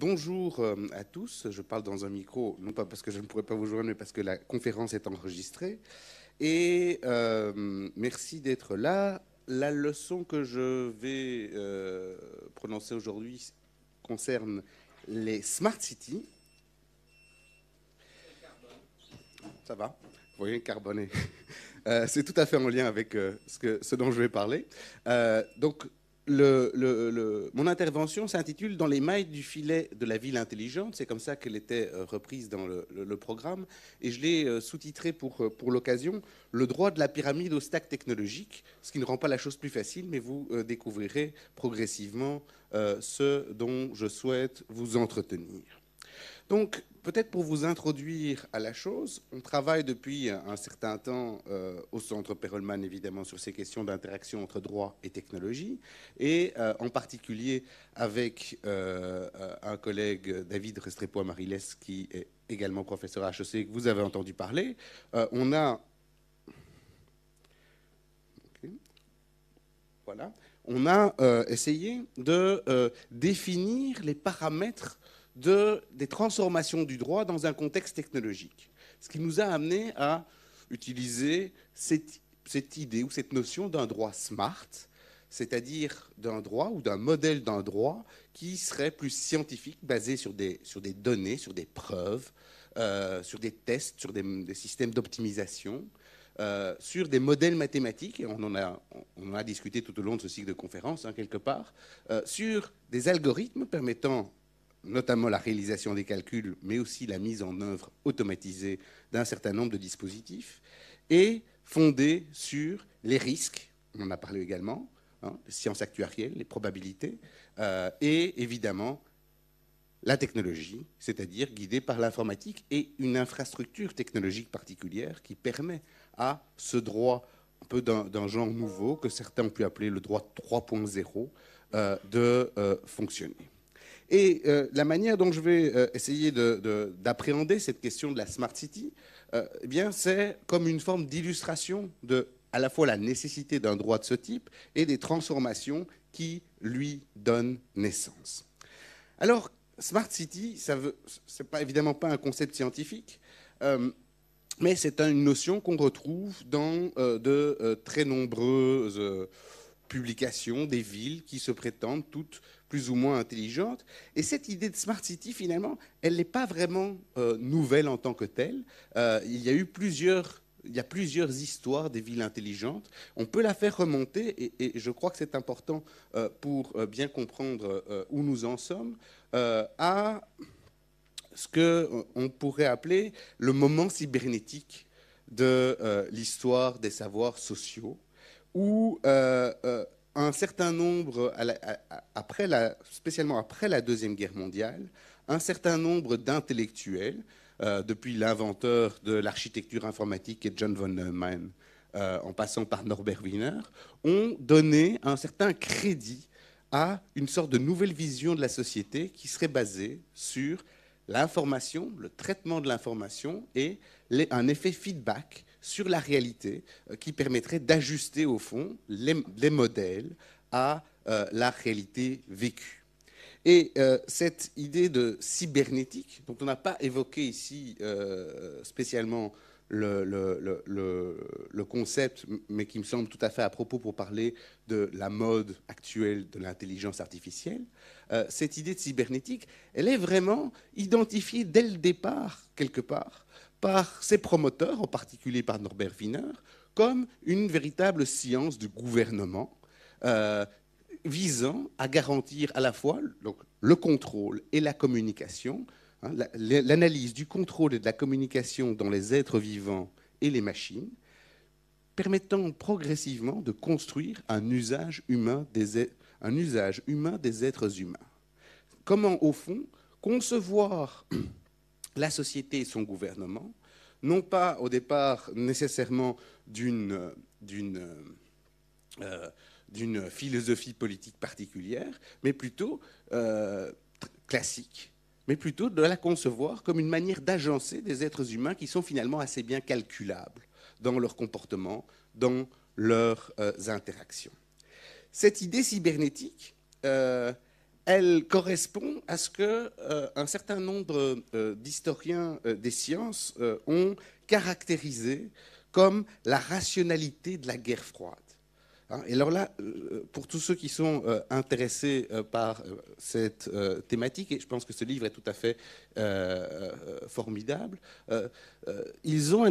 Bonjour euh, à tous. Je parle dans un micro, non pas parce que je ne pourrais pas vous joindre, mais parce que la conférence est enregistrée. Et euh, merci d'être là. La leçon que je vais euh, prononcer aujourd'hui concerne les Smart Cities. Ça va Vous voyez, carboné. C'est tout à fait en lien avec ce, ce dont je vais parler. donc, mon intervention s'intitule Dans les mailles du filet de la ville intelligente. C'est comme ça qu'elle était euh, reprise dans le, programme. Et je l'ai euh, sous-titré pour, euh, pour l'occasion Le droit de la pyramide au stack technologique, ce qui ne rend pas la chose plus facile, mais vous découvrirez progressivement ce dont je souhaite vous entretenir. Donc, peut-être pour vous introduire à la chose, on travaille depuis un certain temps euh, au Centre Perelman, évidemment, sur ces questions d'interaction entre droit et technologie, et euh, en particulier avec euh, un collègue, David Restrepois-Marilès, qui est également professeur à HEC, que vous avez entendu parler. on a... Voilà. On a essayé de définir les paramètres des transformations du droit dans un contexte technologique. Ce qui nous a amené à utiliser cette, idée ou cette notion d'un droit smart, c'est-à-dire d'un droit ou d'un modèle d'un droit qui serait plus scientifique, basé sur des, données, sur des preuves, euh, sur des tests, sur des, systèmes d'optimisation, euh, sur des modèles mathématiques, et on en, a, discuté tout au long de ce cycle de conférences, hein, quelque part, euh, sur des algorithmes permettant notamment la réalisation des calculs, mais aussi la mise en œuvre automatisée d'un certain nombre de dispositifs, et fondée sur les risques, on en a parlé également, hein, les sciences actuarielles, les probabilités, euh, et évidemment la technologie, c'est-à-dire guidée par l'informatique et une infrastructure technologique particulière qui permet à ce droit un peu d'un genre nouveau que certains ont pu appeler le droit 3.0 euh, de euh, fonctionner. Et euh, la manière dont je vais euh, essayer d'appréhender cette question de la Smart City, euh, eh bien, c'est comme une forme d'illustration de à la fois la nécessité d'un droit de ce type et des transformations qui lui donnent naissance. Alors, Smart City, ce n'est pas, évidemment pas un concept scientifique, mais c'est une notion qu'on retrouve dans de très nombreuses publications des villes qui se prétendent toutes plus ou moins intelligente. Et cette idée de Smart City, finalement, elle n'est pas vraiment euh, nouvelle en tant que telle. Euh, il y a eu plusieurs... Il y a plusieurs histoires des villes intelligentes. On peut la faire remonter et, je crois que c'est important euh, pour bien comprendre où nous en sommes à ce qu'on pourrait appeler le moment cybernétique de l'histoire des savoirs sociaux où un certain nombre, spécialement après la Deuxième Guerre mondiale, un certain nombre d'intellectuels, euh, depuis l'inventeur de l'architecture informatique et John von Neumann, euh, en passant par Norbert Wiener, ont donné un certain crédit à une sorte de nouvelle vision de la société qui serait basée sur l'information, le traitement de l'information et un effet feedback sur la réalité euh, qui permettrait d'ajuster au fond les, modèles à euh, la réalité vécue. Et euh, cette idée de cybernétique, dont on n'a pas évoqué ici spécialement le, concept, mais qui me semble tout à fait à propos pour parler de la mode actuelle de l'intelligence artificielle, cette idée de cybernétique, elle est vraiment identifiée dès le départ, quelque part, par ses promoteurs, en particulier par Norbert Wiener, comme une véritable science du gouvernement euh, visant à garantir à la fois le contrôle et la communication, hein, l'analyse du contrôle et de la communication dans les êtres vivants et les machines, permettant progressivement de construire un usage humain des, un usage humain des êtres humains. Comment, au fond, concevoir la société et son gouvernement non pas au départ nécessairement d'une euh, philosophie politique particulière, mais plutôt euh, classique, mais plutôt de la concevoir comme une manière d'agencer des êtres humains qui sont finalement assez bien calculables dans leur comportement, dans leurs euh, interactions. Cette idée cybernétique, elle correspond à ce que euh, un certain nombre euh, d'historiens euh, des sciences ont caractérisé comme la rationalité de la guerre froide. Hein, et alors là, euh, pour tous ceux qui sont euh, intéressés euh, par cette thématique, et je pense que ce livre est tout à fait formidable, ils ont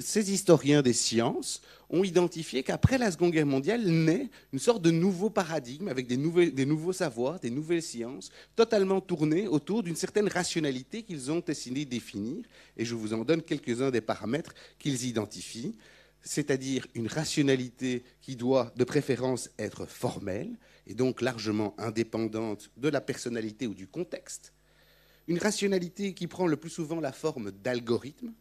ces historiens des sciences ont identifié qu'après la Seconde Guerre mondiale naît une sorte de nouveau paradigme avec des, des nouveaux savoirs, des nouvelles sciences, totalement tournées autour d'une certaine rationalité qu'ils ont essayé de définir. Et je vous en donne quelques-uns des paramètres qu'ils identifient c'est-à-dire une rationalité qui doit de préférence être formelle et donc largement indépendante de la personnalité ou du contexte, une rationalité qui prend le plus souvent la forme d'algorithmes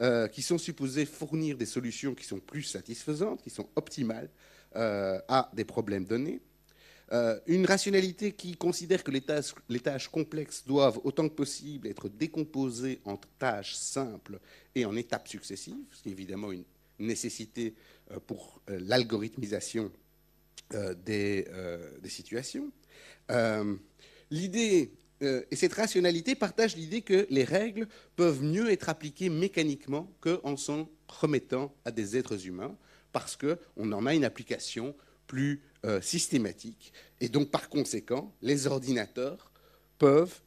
euh, qui sont supposés fournir des solutions qui sont plus satisfaisantes, qui sont optimales euh, à des problèmes donnés, euh, une rationalité qui considère que les tâches, les tâches complexes doivent autant que possible être décomposées en tâches simples et en étapes successives, ce qui est évidemment une nécessité euh, pour euh, l'algorithmisation euh, des, situations. L'idée et cette rationalité partage l'idée que les règles peuvent mieux être appliquées mécaniquement qu'en s'en remettant à des êtres humains, parce qu'on en a une application plus systématique. Et donc, par conséquent, les ordinateurs peuvent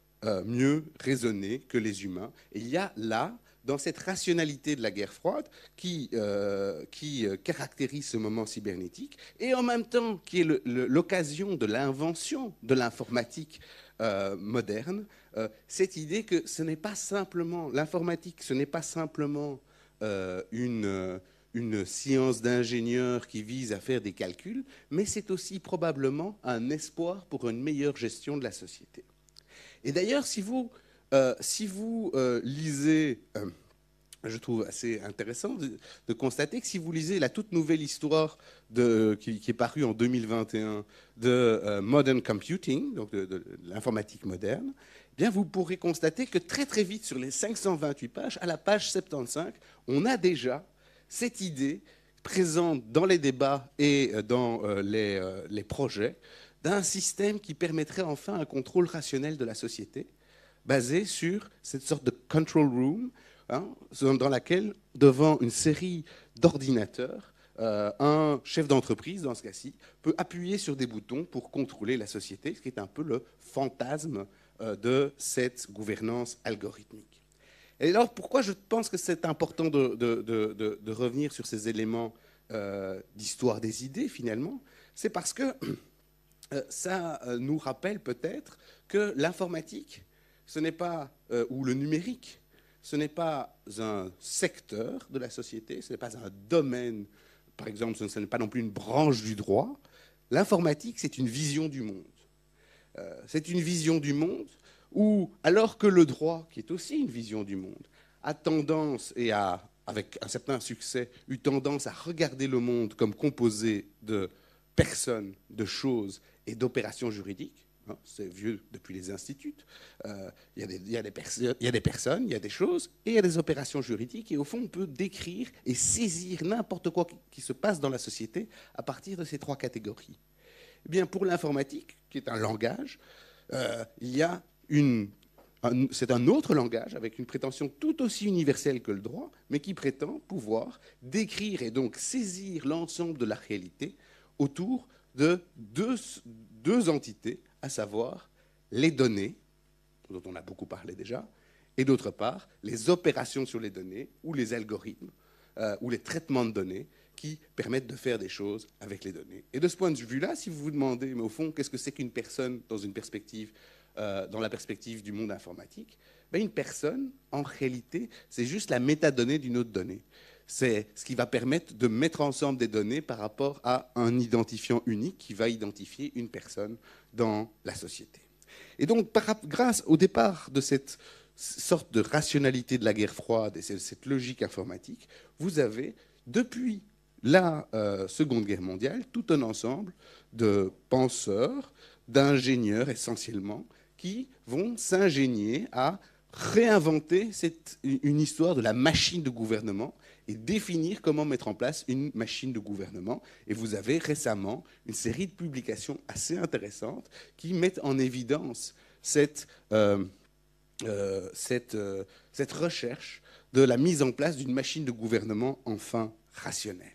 mieux raisonner que les humains. il y a là dans cette rationalité de la guerre froide qui, euh, qui euh, caractérise ce moment cybernétique et en même temps qui est l'occasion de l'invention de l'informatique euh, moderne, cette idée que ce n'est pas simplement l'informatique, ce n'est pas simplement une une science d'ingénieur qui vise à faire des calculs, mais c'est aussi probablement un espoir pour une meilleure gestion de la société. Et d'ailleurs, si vous euh, si vous euh, lisez, euh, je trouve assez intéressant de, constater que si vous lisez la toute nouvelle histoire qui, est parue en 2021 de Modern Computing, donc de, l'informatique moderne, eh bien vous pourrez constater que très très vite sur les 528 pages, à la page 75, on a déjà cette idée présente dans les débats et dans les projets d'un système qui permettrait enfin un contrôle rationnel de la société basé sur cette sorte de control room hein, dans laquelle, devant une série d'ordinateurs, euh, un chef d'entreprise, dans ce cas-ci, peut appuyer sur des boutons pour contrôler la société, ce qui est un peu le fantasme euh, de cette gouvernance algorithmique. Et alors, pourquoi je pense que c'est important de, revenir sur ces éléments euh, d'histoire des idées, finalement C'est parce que ça nous rappelle peut-être que l'informatique ce n'est pas, euh, ou le numérique, ce n'est pas un secteur de la société, ce n'est pas un domaine, par exemple, ce n'est pas non plus une branche du droit. L'informatique, c'est une vision du monde. Euh, c'est une vision du monde où, alors que le droit, qui est aussi une vision du monde, a tendance et a, avec un certain succès, eu tendance à regarder le monde comme composé de personnes, de choses et d'opérations juridiques, c'est vieux depuis les instituts. il, y a des, personnes, il y a des choses, et il y a des opérations juridiques. Et au fond, on peut décrire et saisir n'importe quoi qui se passe dans la société à partir de ces trois catégories. Eh bien, pour l'informatique, qui est un langage, euh, il y a une c'est un autre langage avec une prétention tout aussi universelle que le droit, mais qui prétend pouvoir décrire et donc saisir l'ensemble de la réalité autour de deux entités à savoir les données, dont on a beaucoup parlé déjà, et d'autre part, les opérations sur les données ou les algorithmes euh, ou les traitements de données qui permettent de faire des choses avec les données. Et de ce point de vue-là, si vous vous demandez, mais au fond, qu'est-ce que c'est qu'une personne dans, une perspective, euh, dans la perspective du monde informatique ben Une personne, en réalité, c'est juste la métadonnée d'une autre donnée. C'est ce qui va permettre de mettre ensemble des données par rapport à un identifiant unique qui va identifier une personne dans la société. Et donc, grâce au départ de cette sorte de rationalité de la guerre froide et cette logique informatique, vous avez, depuis la euh, Seconde Guerre mondiale, tout un ensemble de penseurs, d'ingénieurs essentiellement, qui vont s'ingénier à réinventer une histoire de la machine de gouvernement et définir comment mettre en place une machine de gouvernement. Et vous avez récemment une série de publications assez intéressantes qui mettent en évidence cette, euh, euh, euh, cette, recherche de la mise en place d'une machine de gouvernement enfin rationnelle.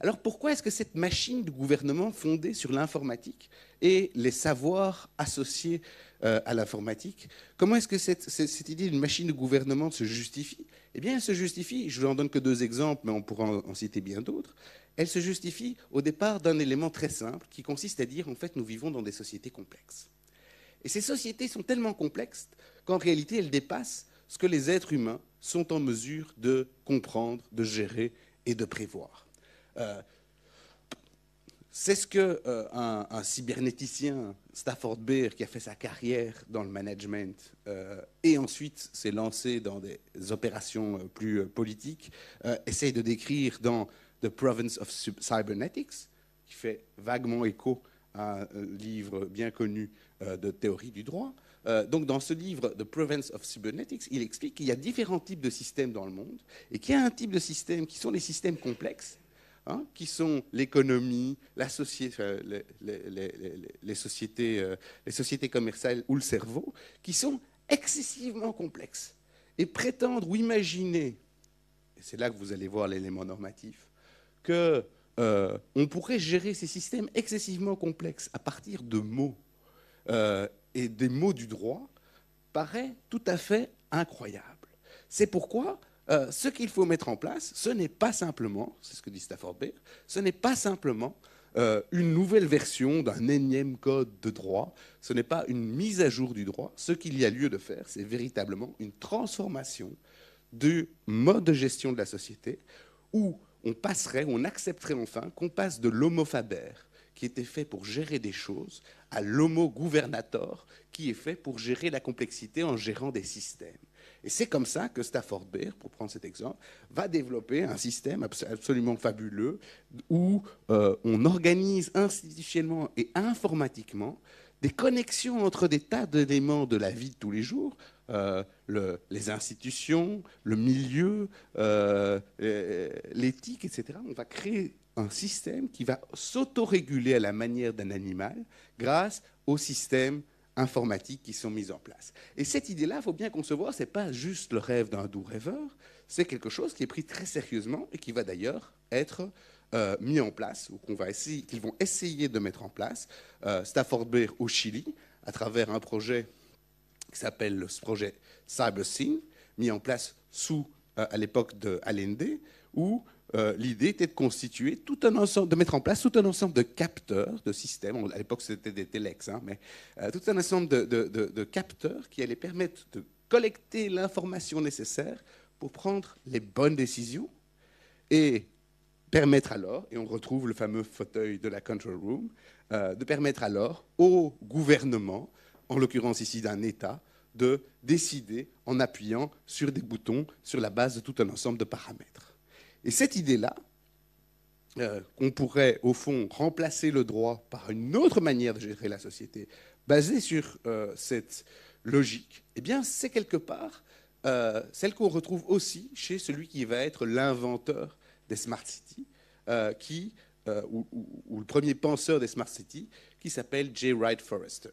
Alors pourquoi est-ce que cette machine de gouvernement fondée sur l'informatique et les savoirs associés à l'informatique, comment est-ce que cette, cette idée d'une machine de gouvernement se justifie eh bien, elle se justifie, je en donne que deux exemples, mais on pourra en citer bien d'autres, elle se justifie au départ d'un élément très simple qui consiste à dire, en fait, nous vivons dans des sociétés complexes. Et ces sociétés sont tellement complexes qu'en réalité, elles dépassent ce que les êtres humains sont en mesure de comprendre, de gérer et de prévoir. Euh, c'est ce que euh, cybernéticien, Stafford Beer, qui a fait sa carrière dans le management euh, et ensuite s'est lancé dans des opérations euh, plus politiques, essaye de décrire dans The Province of Cybernetics, qui fait vaguement écho à un livre bien connu de théorie du droit. donc dans ce livre, The Province of Cybernetics, il explique qu'il y a différents types de systèmes dans le monde et qu'il y a un type de système qui sont les systèmes complexes Hein, qui sont l'économie, euh, les, les, sociétés, euh, les sociétés commerciales ou le cerveau, qui sont excessivement complexes. Et prétendre ou imaginer, et c'est là que vous allez voir l'élément normatif, que euh, on pourrait gérer ces systèmes excessivement complexes à partir de mots et des mots du droit paraît tout à fait incroyable. C'est pourquoi euh, ce qu'il faut mettre en place, ce n'est pas simplement, c'est ce que dit Stafford Beer, ce n'est pas simplement euh, une nouvelle version d'un énième code de droit, ce n'est pas une mise à jour du droit. Ce qu'il y a lieu de faire, c'est véritablement une transformation du mode de gestion de la société où on passerait, on accepterait enfin qu'on passe de l'homophabère qui était fait pour gérer des choses à l'homo qui est fait pour gérer la complexité en gérant des systèmes. Et c'est comme ça que Stafford Bear, pour prendre cet exemple, va développer un système absolument fabuleux où euh, on organise institutionnellement et informatiquement des connexions entre des tas d'éléments de la vie de tous les jours, euh, le, les institutions, le milieu, euh, l'éthique, etc. On va créer un système qui va s'autoréguler à la manière d'un animal grâce au système informatiques qui sont mises en place. Et cette idée-là, il faut bien concevoir, ce n'est pas juste le rêve d'un doux rêveur, c'est quelque chose qui est pris très sérieusement et qui va d'ailleurs être euh, mis en place, ou qu'on va essayer, qu'ils vont essayer de mettre en place, euh, Stafford Beer au Chili, à travers un projet qui s'appelle le projet Cybersyn, mis en place sous, euh, à l'époque de Allende, où euh, l'idée était de constituer tout un ensemble, de mettre en place tout un ensemble de capteurs, de systèmes, à l'époque c'était des telex, hein, mais euh, tout un ensemble de, capteurs qui allaient permettre de collecter l'information nécessaire pour prendre les bonnes décisions et permettre alors, et on retrouve le fameux fauteuil de la control room, euh, de permettre alors au gouvernement, en l'occurrence ici d'un État, de décider en appuyant sur des boutons sur la base de tout un ensemble de paramètres. Et cette idée-là, euh, qu'on pourrait au fond remplacer le droit par une autre manière de gérer la société, basée sur euh, cette logique, eh bien, c'est quelque part euh, celle qu'on retrouve aussi chez celui qui va être l'inventeur des smart cities, qui ou, le premier penseur des smart cities, qui s'appelle J. Wright Forrester.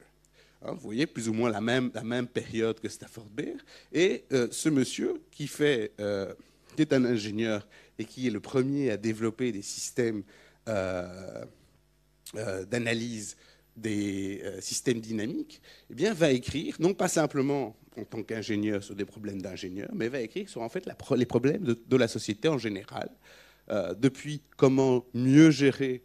Hein, vous voyez plus ou moins la même, la même période que Stafford Beer. Et ce monsieur qui fait, qui est un ingénieur et qui est le premier à développer des systèmes euh, euh, d'analyse des euh, systèmes dynamiques, eh bien, va écrire, non pas simplement en tant qu'ingénieur sur des problèmes d'ingénieur, mais va écrire sur en fait, les problèmes de, de, la société en général, depuis comment mieux gérer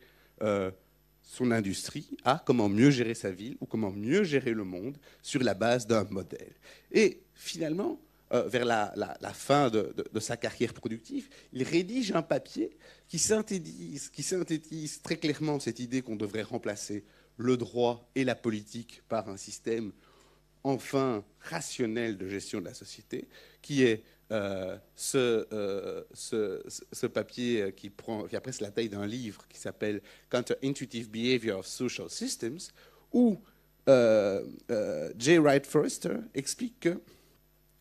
son industrie à comment mieux gérer sa ville ou comment mieux gérer le monde sur la base d'un modèle. Et finalement, euh, vers la, fin de, sa carrière productive, il rédige un papier qui synthétise, très clairement cette idée qu'on devrait remplacer le droit et la politique par un système enfin rationnel de gestion de la société, qui est euh, euh, ce, papier qui, prend, qui a presque la taille d'un livre qui s'appelle Counterintuitive Behavior of Social Systems, où J. Wright Forrester explique que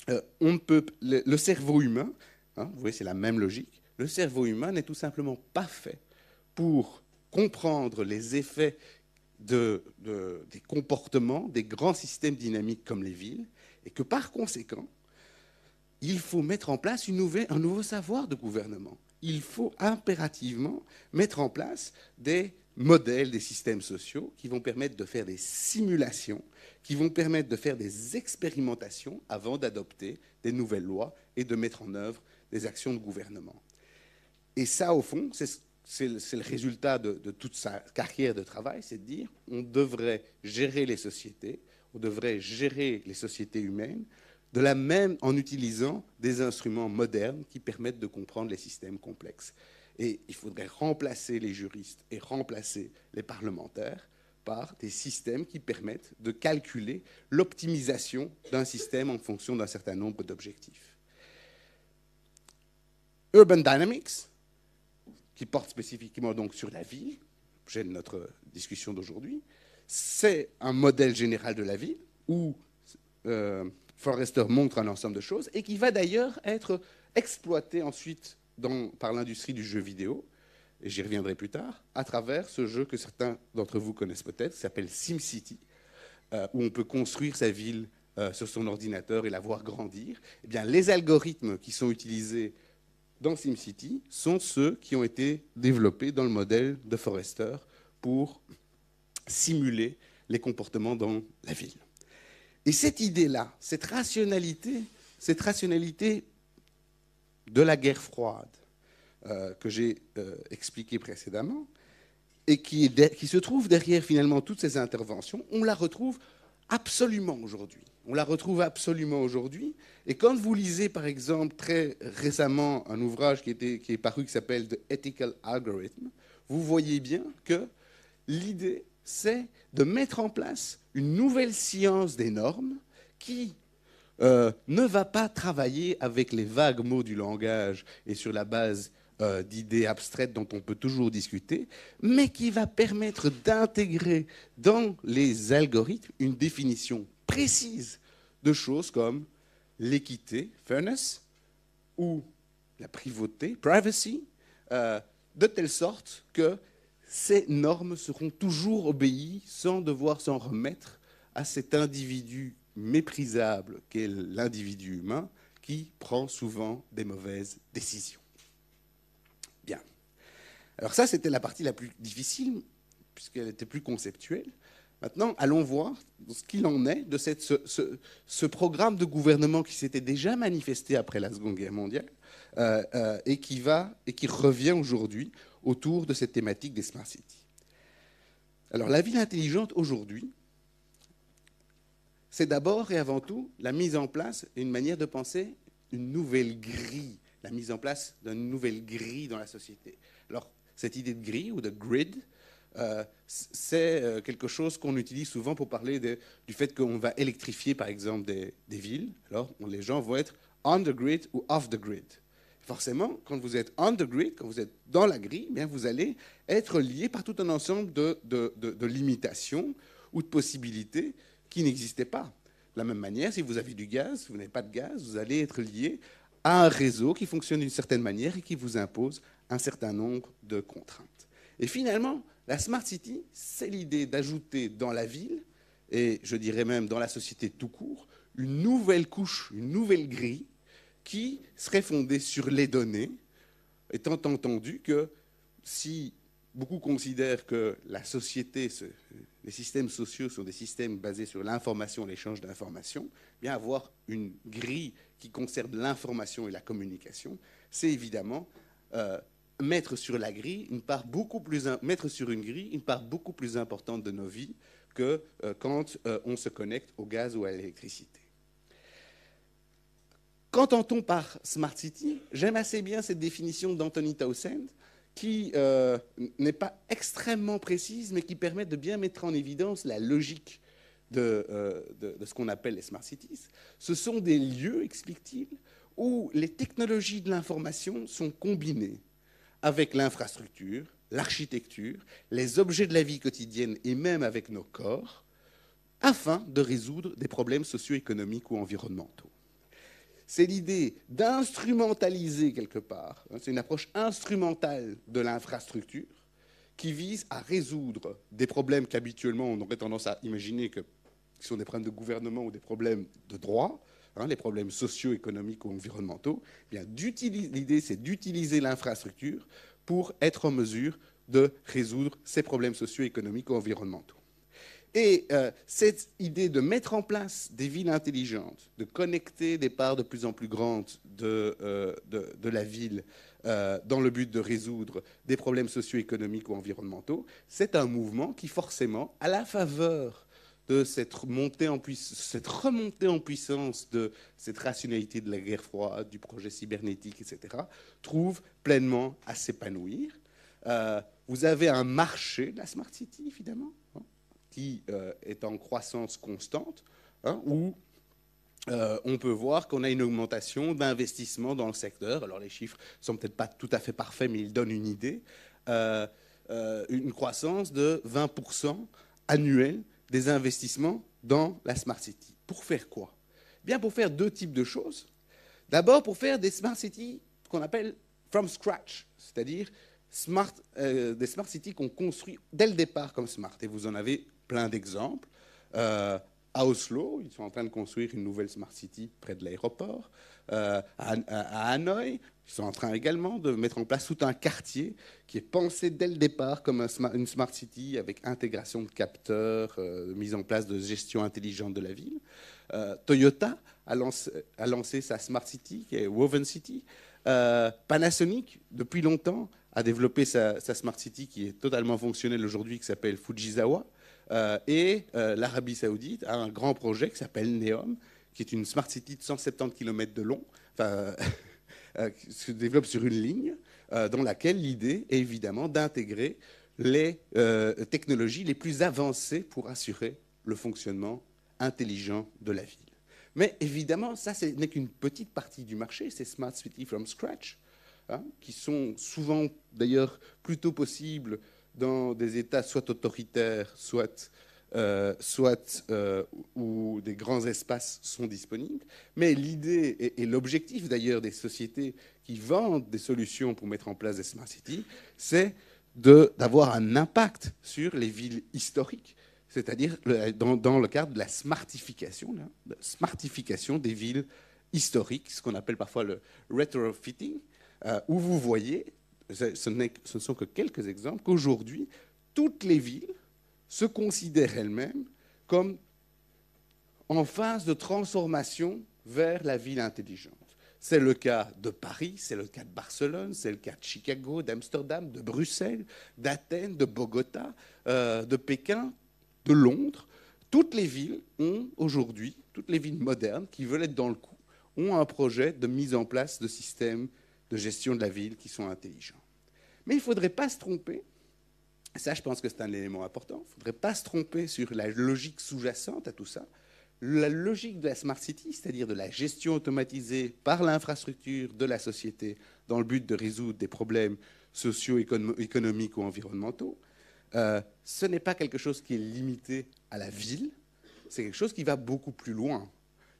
euh, on peut, le, cerveau humain, hein, vous voyez, c'est la même logique, le cerveau humain n'est tout simplement pas fait pour comprendre les effets des comportements des grands systèmes dynamiques comme les villes, et que par conséquent, il faut mettre en place un nouveau savoir de gouvernement. Il faut impérativement mettre en place des modèles des systèmes sociaux qui vont permettre de faire des simulations, qui vont permettre de faire des expérimentations avant d'adopter des nouvelles lois et de mettre en œuvre des actions de gouvernement. Et ça, au fond, c'est le, résultat de, toute sa carrière de travail, c'est de dire on devrait gérer les sociétés, on devrait gérer les sociétés humaines de la même en utilisant des instruments modernes qui permettent de comprendre les systèmes complexes. Et il faudrait remplacer les juristes et remplacer les parlementaires par des systèmes qui permettent de calculer l'optimisation d'un système en fonction d'un certain nombre d'objectifs. Urban Dynamics, qui porte spécifiquement donc sur la ville, objet de notre discussion d'aujourd'hui, c'est un modèle général de la ville où euh, Forrester montre un ensemble de choses et qui va d'ailleurs être exploité ensuite par l'industrie du jeu vidéo, et j'y reviendrai plus tard, à travers ce jeu que certains d'entre vous connaissent peut-être, qui s'appelle SimCity, euh, où on peut construire sa ville euh, sur son ordinateur et la voir grandir. Eh bien, les algorithmes qui sont utilisés dans SimCity sont ceux qui ont été développés dans le modèle de Forrester pour simuler les comportements dans la ville. Et cette idée-là, cette rationalité, cette rationalité de la guerre froide euh, que j'ai euh, expliquée expliqué précédemment, et qui, se trouve derrière finalement toutes ces interventions, on la retrouve absolument aujourd'hui. On la retrouve absolument aujourd'hui. Et quand vous lisez par exemple très récemment un ouvrage qui est paru qui s'appelle The Ethical Algorithm, vous voyez bien que l'idée, c'est de mettre en place une nouvelle science des normes qui euh, ne va pas travailler avec les vagues mots du langage et sur la base euh, d'idées abstraites dont on peut toujours discuter, mais qui va permettre d'intégrer dans les algorithmes une définition précise de choses comme l'équité, fairness, ou la privauté, privacy, euh, de telle sorte que ces normes seront toujours obéies sans devoir s'en remettre à cet individu méprisable qu'est l'individu humain qui prend souvent des mauvaises décisions. Bien. Alors ça, c'était la partie la plus difficile, puisqu'elle était plus conceptuelle. Maintenant, allons voir ce qu'il en est de ce, programme de gouvernement qui s'était déjà manifesté après la Seconde Guerre mondiale euh, euh, et, qui va, et qui revient aujourd'hui autour de cette thématique des smart cities. Alors la ville intelligente aujourd'hui, c'est d'abord et avant tout la mise en place d'une manière de penser une nouvelle grille, la mise en place d'une nouvelle grille dans la société. Alors, cette idée de grille ou de grid, euh, c'est euh, quelque chose qu'on utilise souvent pour parler du fait qu'on va électrifier, par exemple, des, villes. Alors, les gens vont être on the grid ou off the grid. Forcément, quand vous êtes on the grid, quand vous êtes dans la grille, eh bien, vous allez être lié par tout un ensemble de limitations ou de possibilités qui n'existait pas. De la même manière, si vous avez du gaz, si vous n'avez pas de gaz, vous allez être lié à un réseau qui fonctionne d'une certaine manière et qui vous impose un certain nombre de contraintes. Et finalement, la Smart City, c'est l'idée d'ajouter dans la ville, et je dirais même dans la société tout court, une nouvelle couche, une nouvelle grille qui serait fondée sur les données, étant entendu que si Beaucoup considèrent que la société, les systèmes sociaux sont des systèmes basés sur l'information, l'échange d'informations. Bien avoir une grille qui concerne l'information et la communication, c'est évidemment euh, mettre sur la grille une part beaucoup plus mettre sur une grille une part beaucoup plus importante de nos vies que euh, quand euh, on se connecte au gaz ou à l'électricité. Qu'entend-on par Smart City J'aime assez bien cette définition d'Anthony Townsend qui euh, n'est pas extrêmement précise, mais qui permet de bien mettre en évidence la logique euh, de, de ce qu'on appelle les smart cities. Ce sont des lieux, explique-t-il, où les technologies de l'information sont combinées avec l'infrastructure, l'architecture, les objets de la vie quotidienne et même avec nos corps, afin de résoudre des problèmes socio-économiques ou environnementaux c'est l'idée d'instrumentaliser quelque part, hein, c'est une approche instrumentale de l'infrastructure qui vise à résoudre des problèmes qu'habituellement on aurait tendance à imaginer que sont des problèmes de gouvernement ou des problèmes de droit, hein, les problèmes socio économiques ou environnementaux, eh l'idée c'est d'utiliser l'infrastructure pour être en mesure de résoudre ces problèmes sociaux, économiques ou environnementaux. Et euh, cette idée de mettre en place des villes intelligentes, de connecter des parts de plus en plus grandes de, euh, de, la ville euh, dans le but de résoudre des problèmes socio-économiques ou environnementaux, c'est un mouvement qui forcément, à la faveur de cette, montée en cette remontée en puissance de cette rationalité de la guerre froide, du projet cybernétique, etc., trouve pleinement à s'épanouir. vous avez un marché de la Smart City, évidemment qui euh, est en croissance constante, hein, où euh, on peut voir qu'on a une augmentation d'investissement dans le secteur. Alors les chiffres sont peut-être pas tout à fait parfaits, mais ils donnent une idée. Euh, une croissance de 20% annuel des investissements dans la Smart City. Pour faire quoi eh Bien pour faire deux types de choses. D'abord pour faire des Smart Cities qu'on appelle from scratch, c'est-à-dire smart, des smart cities qu'on construit dès le départ comme smart. Et vous en avez plein d'exemples. Euh, à Oslo, ils sont en train de construire une nouvelle Smart City près de l'aéroport. Euh, à, à, Hanoï, ils sont en train également de mettre en place tout un quartier qui est pensé dès le départ comme une Smart City avec intégration de capteurs, euh, mise en place de gestion intelligente de la ville. Toyota a lancé, a lancé, sa Smart City, qui est Woven City. Panasonic, depuis longtemps, a développé sa, sa, Smart City qui est totalement fonctionnelle aujourd'hui, qui s'appelle Fujisawa. Euh, et euh, l'Arabie saoudite a un grand projet qui s'appelle NEOM, qui est une smart city de 170 km de long, enfin, euh, qui se développe sur une ligne, dans laquelle l'idée est évidemment d'intégrer les technologies les plus avancées pour assurer le fonctionnement intelligent de la ville. Mais évidemment, ça, ce n'est qu'une petite partie du marché, ces Smart cities from Scratch, hein, qui sont souvent d'ailleurs plutôt possibles dans des États soit autoritaires, soit, euh, soit euh, où des grands espaces sont disponibles. Mais l'idée et, l'objectif d'ailleurs des sociétés qui vendent des solutions pour mettre en place des smart cities, c'est d'avoir un impact sur les villes historiques, c'est-à-dire dans, le cadre de la smartification, smartification des villes historiques, ce qu'on appelle parfois le retrofitting, euh, où vous voyez ce, ne sont que quelques exemples, qu'aujourd'hui, toutes les villes se considèrent elles-mêmes comme en phase de transformation vers la ville intelligente. C'est le cas de Paris, c'est le cas de Barcelone, c'est le cas de Chicago, d'Amsterdam, de Bruxelles, d'Athènes, de Bogota, euh, de Pékin, de Londres. Toutes les villes ont aujourd'hui, toutes les villes modernes qui veulent être dans le coup, ont un projet de mise en place de systèmes de gestion de la ville qui sont intelligents. Mais il ne faudrait pas se tromper, ça je pense que c'est un élément important, il ne faudrait pas se tromper sur la logique sous-jacente à tout ça. La logique de la Smart City, c'est-à-dire de la gestion automatisée par l'infrastructure de la société dans le but de résoudre des problèmes sociaux, économiques ou environnementaux, euh, ce n'est pas quelque chose qui est limité à la ville, c'est quelque chose qui va beaucoup plus loin,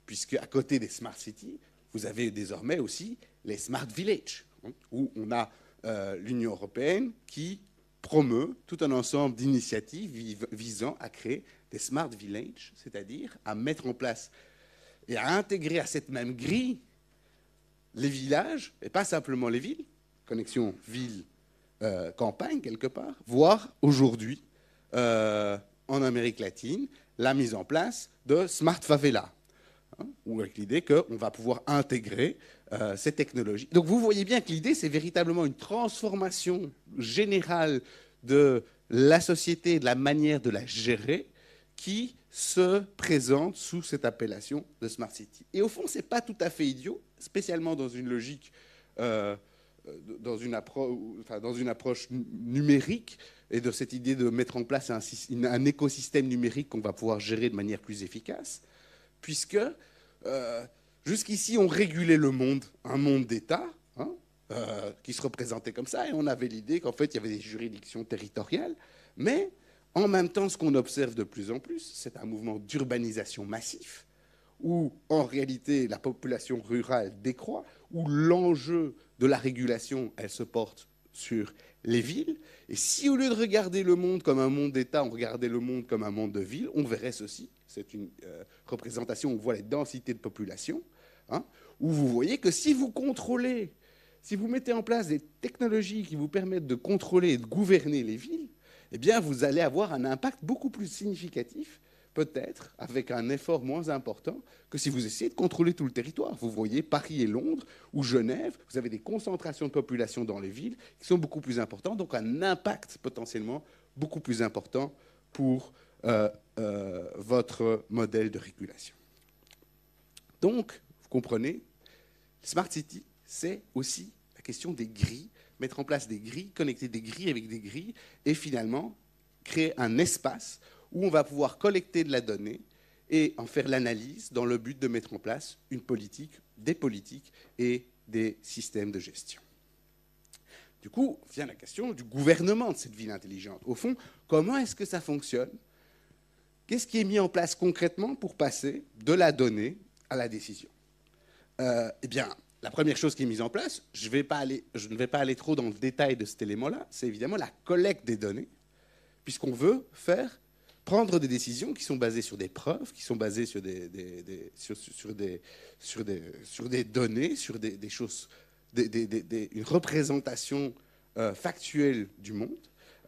puisque à côté des Smart Cities, vous avez désormais aussi les smart villages, hein, où on a euh, l'Union européenne qui promeut tout un ensemble d'initiatives visant à créer des smart villages, c'est-à-dire à mettre en place et à intégrer à cette même grille les villages, et pas simplement les villes, connexion ville-campagne euh, quelque part, voire aujourd'hui euh, en Amérique latine, la mise en place de smart Favela, Hein, ou avec l'idée qu'on va pouvoir intégrer euh, ces technologies. Donc vous voyez bien que l'idée, c'est véritablement une transformation générale de la société, de la manière de la gérer, qui se présente sous cette appellation de Smart City. Et au fond, ce n'est pas tout à fait idiot, spécialement dans une logique, euh, dans, une approche numérique et de cette idée de mettre en place un écosystème numérique qu'on va pouvoir gérer de manière plus efficace puisque euh, jusqu'ici, on régulait le monde, un monde d'État, hein, euh, qui se représentait comme ça, et on avait l'idée qu'en fait, il y avait des juridictions territoriales, mais en même temps, ce qu'on observe de plus en plus, c'est un mouvement d'urbanisation massif, où en réalité, la population rurale décroît, où l'enjeu de la régulation, elle se porte sur les villes. Et si au lieu de regarder le monde comme un monde d'État, on regardait le monde comme un monde de ville, on verrait ceci. C'est une euh, représentation où on voit les densités de population, hein, où vous voyez que si vous contrôlez, si vous mettez en place des technologies qui vous permettent de contrôler et de gouverner les villes, eh bien vous allez avoir un impact beaucoup plus significatif peut-être avec un effort moins important que si vous essayez de contrôler tout le territoire. Vous voyez Paris et Londres ou Genève, vous avez des concentrations de population dans les villes qui sont beaucoup plus importantes, donc un impact potentiellement beaucoup plus important pour euh, euh, votre modèle de régulation. Donc, vous comprenez, Smart City, c'est aussi la question des grilles, mettre en place des grilles, connecter des grilles avec des grilles, et finalement créer un espace où on va pouvoir collecter de la donnée et en faire l'analyse dans le but de mettre en place une politique, des politiques et des systèmes de gestion. Du coup, vient la question du gouvernement de cette ville intelligente. Au fond, comment est-ce que ça fonctionne Qu'est-ce qui est mis en place concrètement pour passer de la donnée à la décision euh, Eh bien, la première chose qui est mise en place, je ne vais pas aller trop dans le détail de cet élément-là, c'est évidemment la collecte des données, puisqu'on veut faire prendre des décisions qui sont basées sur des preuves, qui sont basées sur des, sur, des, sur, des, sur des données, sur des, des choses, une représentation euh, factuelle du monde.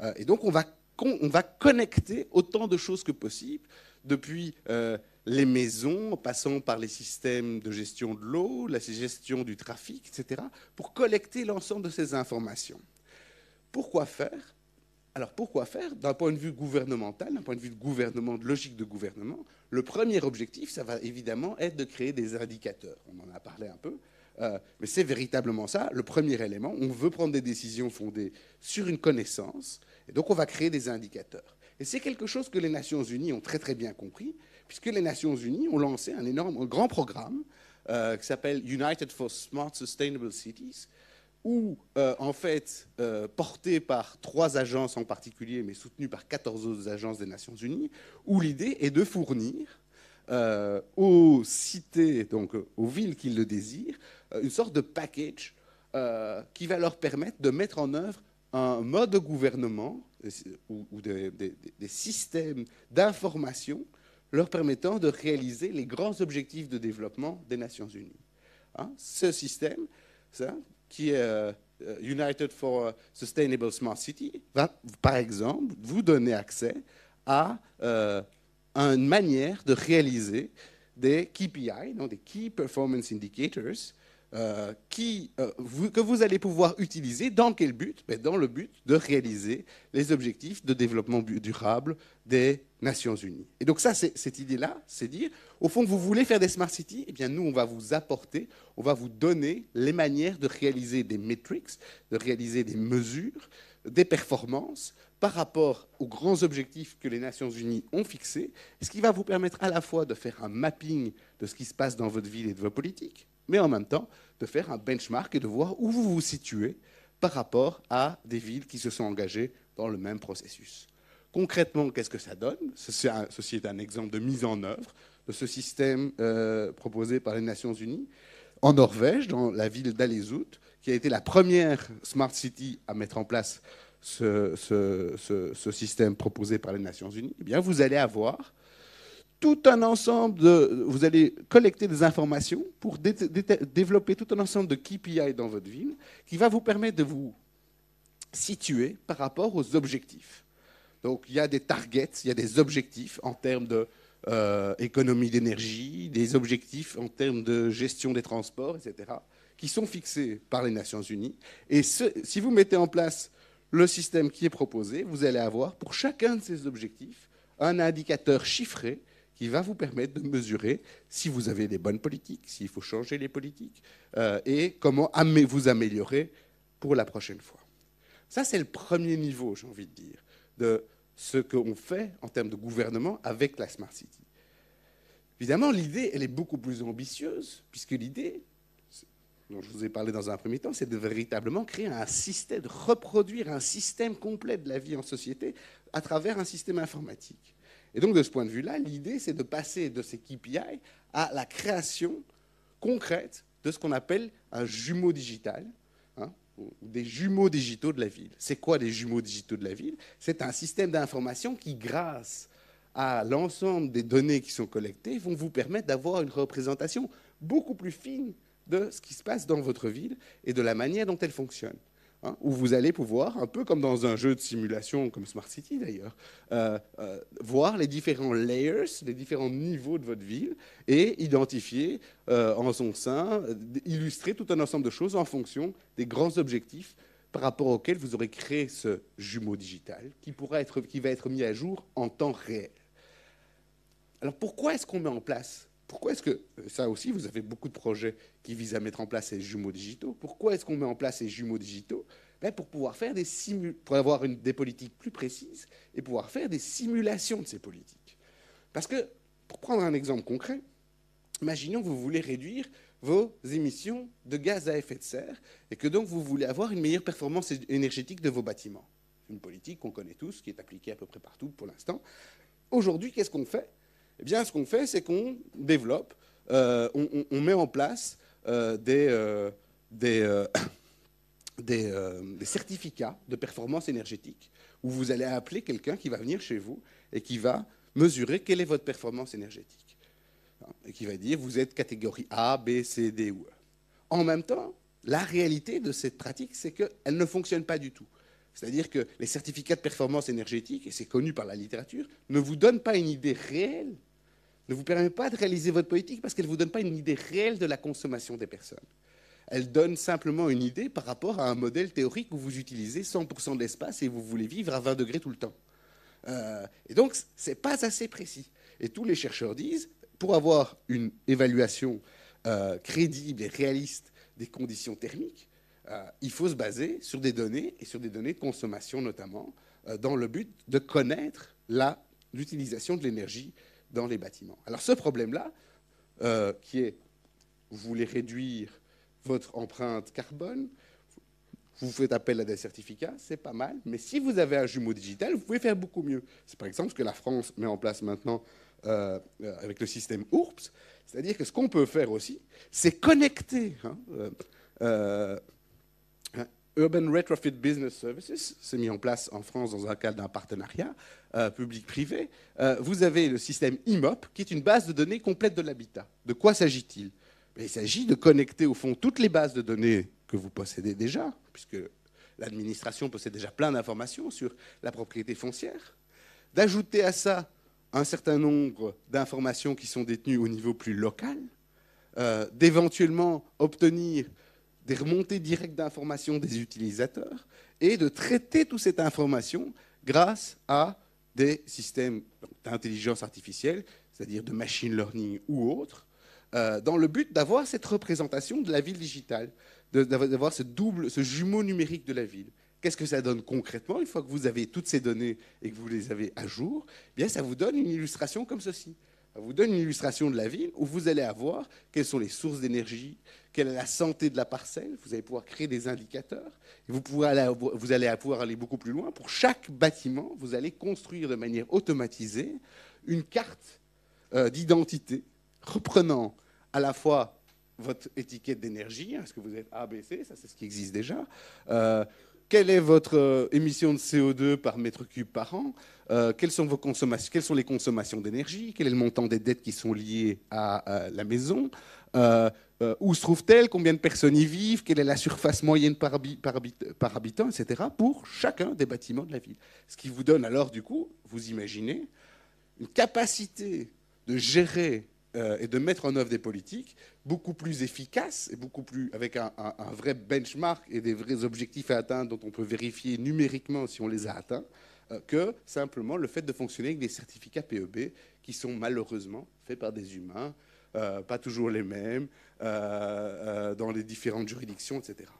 Euh, et donc, on va, on va connecter autant de choses que possible, depuis euh, les maisons, en passant par les systèmes de gestion de l'eau, la gestion du trafic, etc., pour collecter l'ensemble de ces informations. Pourquoi faire alors pourquoi faire D'un point de vue gouvernemental, d'un point de vue de gouvernement, de logique de gouvernement, le premier objectif, ça va évidemment être de créer des indicateurs. On en a parlé un peu, euh, mais c'est véritablement ça, le premier élément. On veut prendre des décisions fondées sur une connaissance, et donc on va créer des indicateurs. Et c'est quelque chose que les Nations Unies ont très très bien compris, puisque les Nations Unies ont lancé un énorme, un grand programme euh, qui s'appelle United for Smart Sustainable Cities, ou euh, en fait euh, porté par trois agences en particulier, mais soutenu par 14 autres agences des Nations Unies, où l'idée est de fournir euh, aux cités, donc aux villes qui le désirent, une sorte de package qui va leur permettre de mettre en œuvre un mode de gouvernement ou, des, systèmes d'information leur permettant de réaliser les grands objectifs de développement des Nations Unies. Hein, ce système, ça, qui est euh, United for Sustainable Smart City va, par exemple, vous donner accès à euh, une manière de réaliser des KPI, des Key Performance Indicators, euh, euh, que vous allez pouvoir utiliser dans quel but ben, Dans le but de réaliser les objectifs de développement durable des Nations Unies. Et donc ça, cette idée-là, c'est dire, au fond, vous voulez faire des smart cities, eh bien nous, on va vous apporter, on va vous donner les manières de réaliser des metrics, de réaliser des mesures, des performances par rapport aux grands objectifs que les Nations Unies ont fixés, ce qui va vous permettre à la fois de faire un mapping de ce qui se passe dans votre ville et de vos politiques, mais en même temps de faire un benchmark et de voir où vous vous situez par rapport à des villes qui se sont engagées dans le même processus. Concrètement, qu'est-ce que ça donne ceci, est un exemple de mise en œuvre de ce système euh, proposé par les Nations Unies. En Norvège, dans la ville d'Alesout, qui a été la première smart city à mettre en place ce, système proposé par les Nations Unies, eh bien vous allez avoir tout un ensemble de... Vous allez collecter des informations pour développer tout un ensemble de KPI dans votre ville qui va vous permettre de vous situer par rapport aux objectifs. Donc il y a des targets, il y a des objectifs en termes de euh, économie d'énergie, des objectifs en termes de gestion des transports, etc., qui sont fixés par les Nations Unies. Et si vous mettez en place le système qui est proposé, vous allez avoir pour chacun de ces objectifs un indicateur chiffré qui va vous permettre de mesurer si vous avez des bonnes politiques, s'il faut changer les politiques, euh, et comment vous améliorer pour la prochaine fois. Ça, c'est le premier niveau, j'ai envie de dire, de ce qu'on fait en termes de gouvernement avec la Smart City. Évidemment, l'idée, elle est beaucoup plus ambitieuse, puisque l'idée, dont je vous ai parlé dans un premier temps, c'est de véritablement créer un système, de reproduire un système complet de la vie en société à travers un système informatique. Et donc, de ce point de vue-là, l'idée, c'est de passer de ces KPI à la création concrète de ce qu'on appelle un jumeau digital, hein, ou des jumeaux digitaux de la ville. C'est quoi les jumeaux digitaux de la ville C'est un système d'information qui, grâce à l'ensemble des données qui sont collectées, vont vous permettre d'avoir une représentation beaucoup plus fine de ce qui se passe dans votre ville et de la manière dont elle fonctionne. Hein, où vous allez pouvoir, un peu comme dans un jeu de simulation comme Smart City d'ailleurs, euh, euh, voir les différents layers, les différents niveaux de votre ville et identifier euh, en son sein, illustrer tout un ensemble de choses en fonction des grands objectifs par rapport auxquels vous aurez créé ce jumeau digital qui, être, qui va être mis à jour en temps réel. Alors pourquoi est-ce qu'on met en place pourquoi est-ce que, euh, ça aussi, vous avez beaucoup de projets qui visent à mettre en place ces jumeaux digitaux. Pourquoi est-ce qu'on met en place ces jumeaux digitaux ben Pour pouvoir faire des pour avoir une, des politiques plus précises et pouvoir faire des simulations de ces politiques. Parce que, pour prendre un exemple concret, imaginons que vous voulez réduire vos émissions de gaz à effet de serre et que donc vous voulez avoir une meilleure performance énergétique de vos bâtiments. Une politique qu'on connaît tous, qui est appliquée à peu près partout pour l'instant. Aujourd'hui, qu'est-ce qu'on fait eh bien, ce qu'on fait, c'est qu'on développe, euh, on, met en place euh, des, euh, des, des, des, certificats de performance énergétique où vous allez appeler quelqu'un qui va venir chez vous et qui va mesurer quelle est votre performance énergétique. Et qui va dire, vous êtes catégorie A, B, C, D ou E. En même temps, la réalité de cette pratique, c'est qu'elle ne fonctionne pas du tout. C'est-à-dire que les certificats de performance énergétique, et c'est connu par la littérature, ne vous donnent pas une idée réelle ne vous permet pas de réaliser votre politique parce qu'elle ne vous donne pas une idée réelle de la consommation des personnes. Elle donne simplement une idée par rapport à un modèle théorique où vous utilisez 100% de l'espace et vous voulez vivre à 20 degrés tout le temps. Euh, et donc, ce n'est pas assez précis. Et tous les chercheurs disent, pour avoir une évaluation euh, crédible et réaliste des conditions thermiques, euh, il faut se baser sur des données et sur des données de consommation notamment, dans le but de connaître l'utilisation de l'énergie dans les bâtiments. Alors ce problème-là, euh, qui est, vous voulez réduire votre empreinte carbone, vous faites appel à des certificats, c'est pas mal, mais si vous avez un jumeau digital, vous pouvez faire beaucoup mieux. C'est par exemple ce que la France met en place maintenant euh, euh, avec le système OURPS, c'est-à-dire que ce qu'on peut faire aussi, c'est connecter. Hein, Urban Retrofit Business Services s'est mis en place en France dans un cadre d'un partenariat euh, public-privé. Euh, vous avez le système IMOP, qui est une base de données complète de l'habitat. De quoi s'agit-il ben, Il s'agit de connecter au fond toutes les bases de données que vous possédez déjà, puisque l'administration possède déjà plein d'informations sur la propriété foncière, d'ajouter à ça un certain nombre d'informations qui sont détenues au niveau plus local, euh, d'éventuellement obtenir des remontées directes d'informations des utilisateurs et de traiter toute cette information grâce à des systèmes d'intelligence artificielle, c'est-à-dire de machine learning ou autre, euh, dans le but d'avoir cette représentation de la ville digitale, d'avoir ce double, ce jumeau numérique de la ville. Qu'est-ce que ça donne concrètement Une fois que vous avez toutes ces données et que vous les avez à jour, eh bien ça vous donne une illustration comme ceci. Ça vous donne une illustration de la ville où vous allez avoir quelles sont les sources d'énergie, quelle est la santé de la parcelle. Vous allez pouvoir créer des indicateurs. Et vous, allez pouvoir aller beaucoup plus loin. Pour chaque bâtiment, vous allez construire de manière automatisée une carte euh, d'identité reprenant à la fois votre étiquette d'énergie, hein, est-ce que vous êtes A, B, C, ça c'est ce qui existe déjà, euh, quelle est votre euh, émission de CO2 par mètre cube par an, euh, quelles, sont vos quelles sont les consommations d'énergie, quel est le montant des dettes qui sont liées à, la maison, euh, euh, où se trouve-t-elle, combien de personnes y vivent, quelle est la surface moyenne par, habitant, etc., pour chacun des bâtiments de la ville. Ce qui vous donne alors, du coup, vous imaginez, une capacité de gérer et de mettre en œuvre des politiques beaucoup plus efficaces, et beaucoup plus, avec un vrai benchmark et des vrais objectifs à atteindre dont on peut vérifier numériquement si on les a atteints, euh, que simplement le fait de fonctionner avec des certificats PEB qui sont malheureusement faits par des humains, euh, pas toujours les mêmes, euh, dans les différentes juridictions, etc.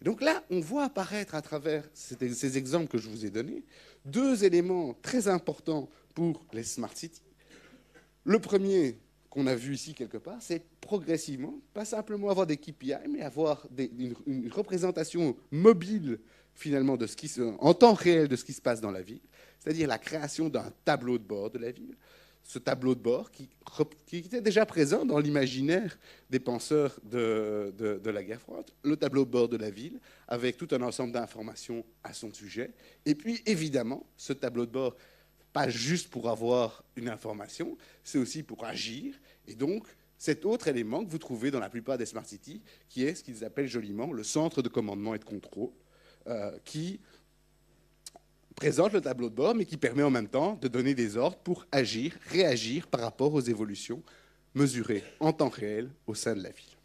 Et donc là, on voit apparaître à travers ces exemples que je vous ai donnés deux éléments très importants pour les smart cities. Le premier qu'on a vu ici quelque part, c'est progressivement, pas simplement avoir des KPI, mais avoir une, une, représentation mobile finalement de ce en temps réel de ce qui se passe dans la ville, c'est-à-dire la création d'un tableau de bord de la ville. Ce tableau de bord qui, était déjà présent dans l'imaginaire des penseurs de, de, la guerre froide, le tableau de bord de la ville, avec tout un ensemble d'informations à son sujet. Et puis, évidemment, ce tableau de bord, pas juste pour avoir une information, c'est aussi pour agir. Et donc, cet autre élément que vous trouvez dans la plupart des Smart Cities, qui est ce qu'ils appellent joliment le centre de commandement et de contrôle, euh, qui présente le tableau de bord, mais qui permet en même temps de donner des ordres pour agir, réagir par rapport aux évolutions mesurées en temps réel au sein de la ville.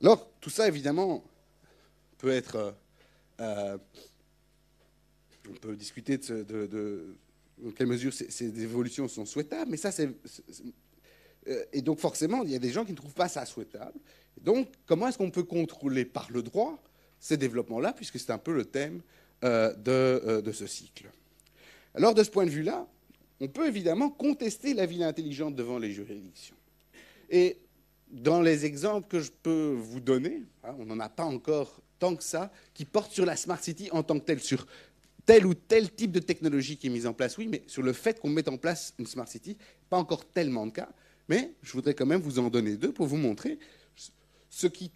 Alors, tout ça, évidemment, peut être... Euh, euh, on peut discuter de, dans quelle mesure ces, ces, évolutions sont souhaitables, mais ça, c'est. Et donc, forcément, il y a des gens qui ne trouvent pas ça souhaitable. Donc, comment est-ce qu'on peut contrôler par le droit ces développements-là, puisque c'est un peu le thème euh, euh, de, ce cycle. Alors, de ce point de vue-là, on peut évidemment contester la ville intelligente devant les juridictions. Et dans les exemples que je peux vous donner, hein, on n'en a pas encore tant que ça, qui portent sur la Smart City en tant que telle, sur tel ou tel type de technologie qui est mise en place, oui, mais sur le fait qu'on mette en place une Smart City, pas encore tellement de cas, mais je voudrais quand même vous en donner deux pour vous montrer ce qui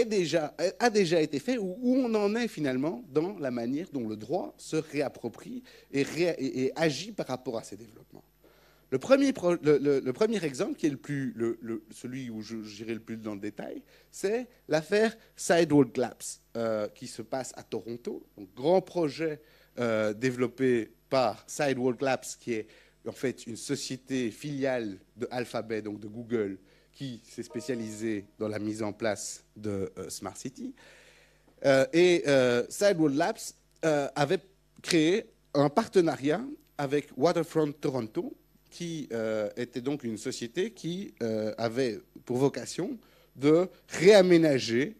a déjà été fait ou où on en est finalement dans la manière dont le droit se réapproprie et, agit par rapport à ces développements. Le premier, exemple, qui est le plus, celui où j'irai le plus dans le détail, c'est l'affaire Sidewalk Labs, euh, qui se passe à Toronto. Un grand projet euh, développé par Sidewalk Labs, qui est en fait une société filiale de Alphabet, donc de Google, qui s'est spécialisé dans la mise en place de euh, Smart City. Euh, et euh, Sidewall Labs avait créé un partenariat avec Waterfront Toronto, qui était donc une société qui avait pour vocation de réaménager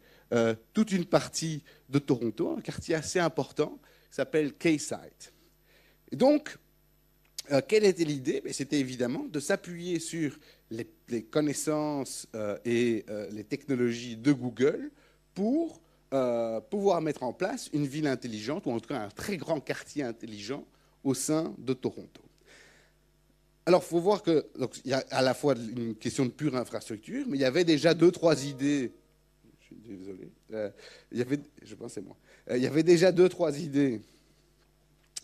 toute une partie de Toronto, un quartier assez important, qui s'appelle Quayside. donc, quelle était l'idée ben, C'était évidemment de s'appuyer sur les, connaissances euh, et euh, les technologies de Google pour euh, pouvoir mettre en place une ville intelligente, ou en tout cas un très grand quartier intelligent au sein de Toronto. Alors, il faut voir que y a à la fois une question de pure infrastructure, mais il y avait déjà deux, trois idées. Je suis désolé. il y avait, je pense c'est moi. il y avait déjà deux, trois idées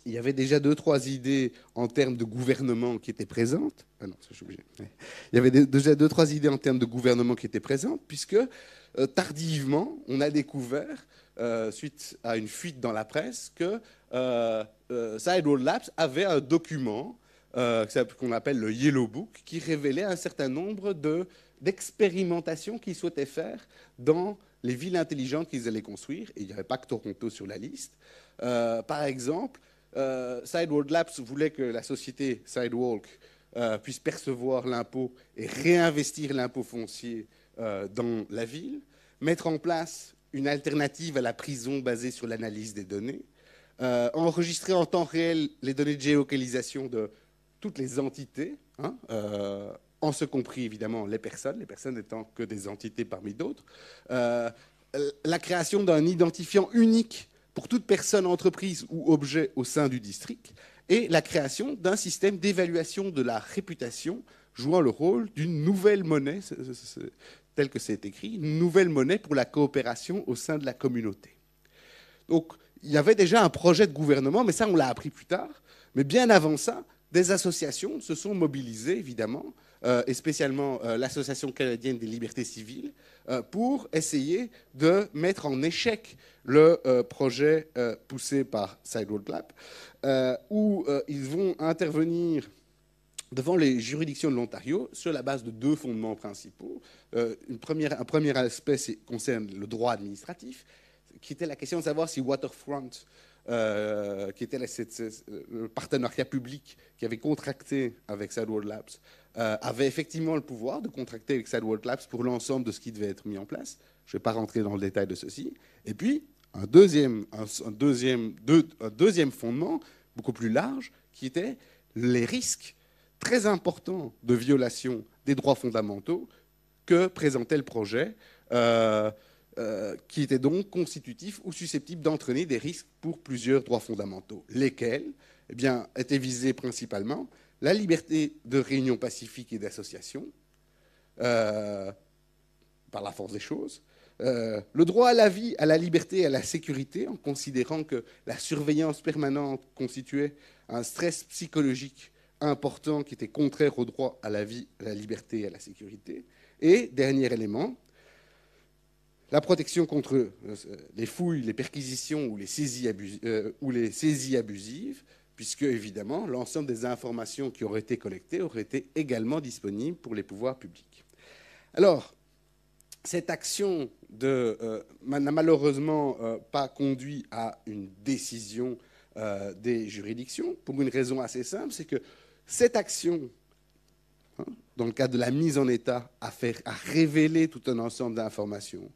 il y avait déjà deux, trois idées en termes de gouvernement qui étaient présentes. Ah non, obligé. Il y avait déjà deux, trois idées en termes de gouvernement qui étaient présentes, puisque euh, tardivement, on a découvert, euh, suite à une fuite dans la presse, que euh, euh Sidewall Labs avait un document qu'on appelle le Yellow Book, qui révélait un certain nombre d'expérimentations qu'ils souhaitaient faire dans les villes intelligentes qu'ils allaient construire, il n'y avait pas que Toronto sur la liste. par exemple, euh, Sidewalk Labs voulait que la société Sidewalk euh, puisse percevoir l'impôt et réinvestir l'impôt foncier euh, dans la ville, mettre en place une alternative à la prison basée sur l'analyse des données, enregistrer en temps réel les données de géolocalisation de toutes les entités, hein, en ce compris évidemment les personnes, les personnes étant que des entités parmi d'autres, la création d'un identifiant unique pour toute personne, entreprise ou objet au sein du district, et la création d'un système d'évaluation de la réputation jouant le rôle d'une nouvelle monnaie, telle que c'est écrit, une nouvelle monnaie pour la coopération au sein de la communauté. Donc, il y avait déjà un projet de gouvernement, mais ça, on l'a appris plus tard. Mais bien avant ça, des associations se sont mobilisées, évidemment, euh, et spécialement euh, l'Association canadienne des libertés civiles, euh, pour essayer de mettre en échec le projet poussé par Sidewalk Lab, où ils vont intervenir devant les juridictions de l'Ontario sur la base de deux fondements principaux. Une un premier aspect concerne le droit administratif, qui était la question de savoir si Waterfront euh, qui était euh, le partenariat public qui avait contracté avec World Labs, euh, avait effectivement le pouvoir de contracter avec World Labs pour l'ensemble de ce qui devait être mis en place. Je ne vais pas rentrer dans le détail de ceci. Et puis, un deuxième, deuxième, deux, un deuxième fondement, beaucoup plus large, qui était les risques très importants de violation des droits fondamentaux que présentait le projet. Euh, qui étaient donc constitutifs ou susceptibles d'entraîner des risques pour plusieurs droits fondamentaux, lesquels eh bien, étaient visés principalement la liberté de réunion pacifique et d'association, euh, par la force des choses, euh, le droit à la vie, à la liberté et à la sécurité, en considérant que la surveillance permanente constituait un stress psychologique important qui était contraire au droit à la vie, à la liberté et à la sécurité. Et dernier élément, la protection contre euh, les fouilles, les perquisitions euh, ou les saisies, abusives, puisque évidemment l'ensemble des informations qui auraient été collectées auraient été également disponibles pour les pouvoirs publics. Alors, cette action euh, n'a malheureusement pas conduit à une décision des juridictions, pour une raison assez simple, c'est que cette action, hein, dans le cadre de la mise en état, a, a révélé tout un ensemble d'informations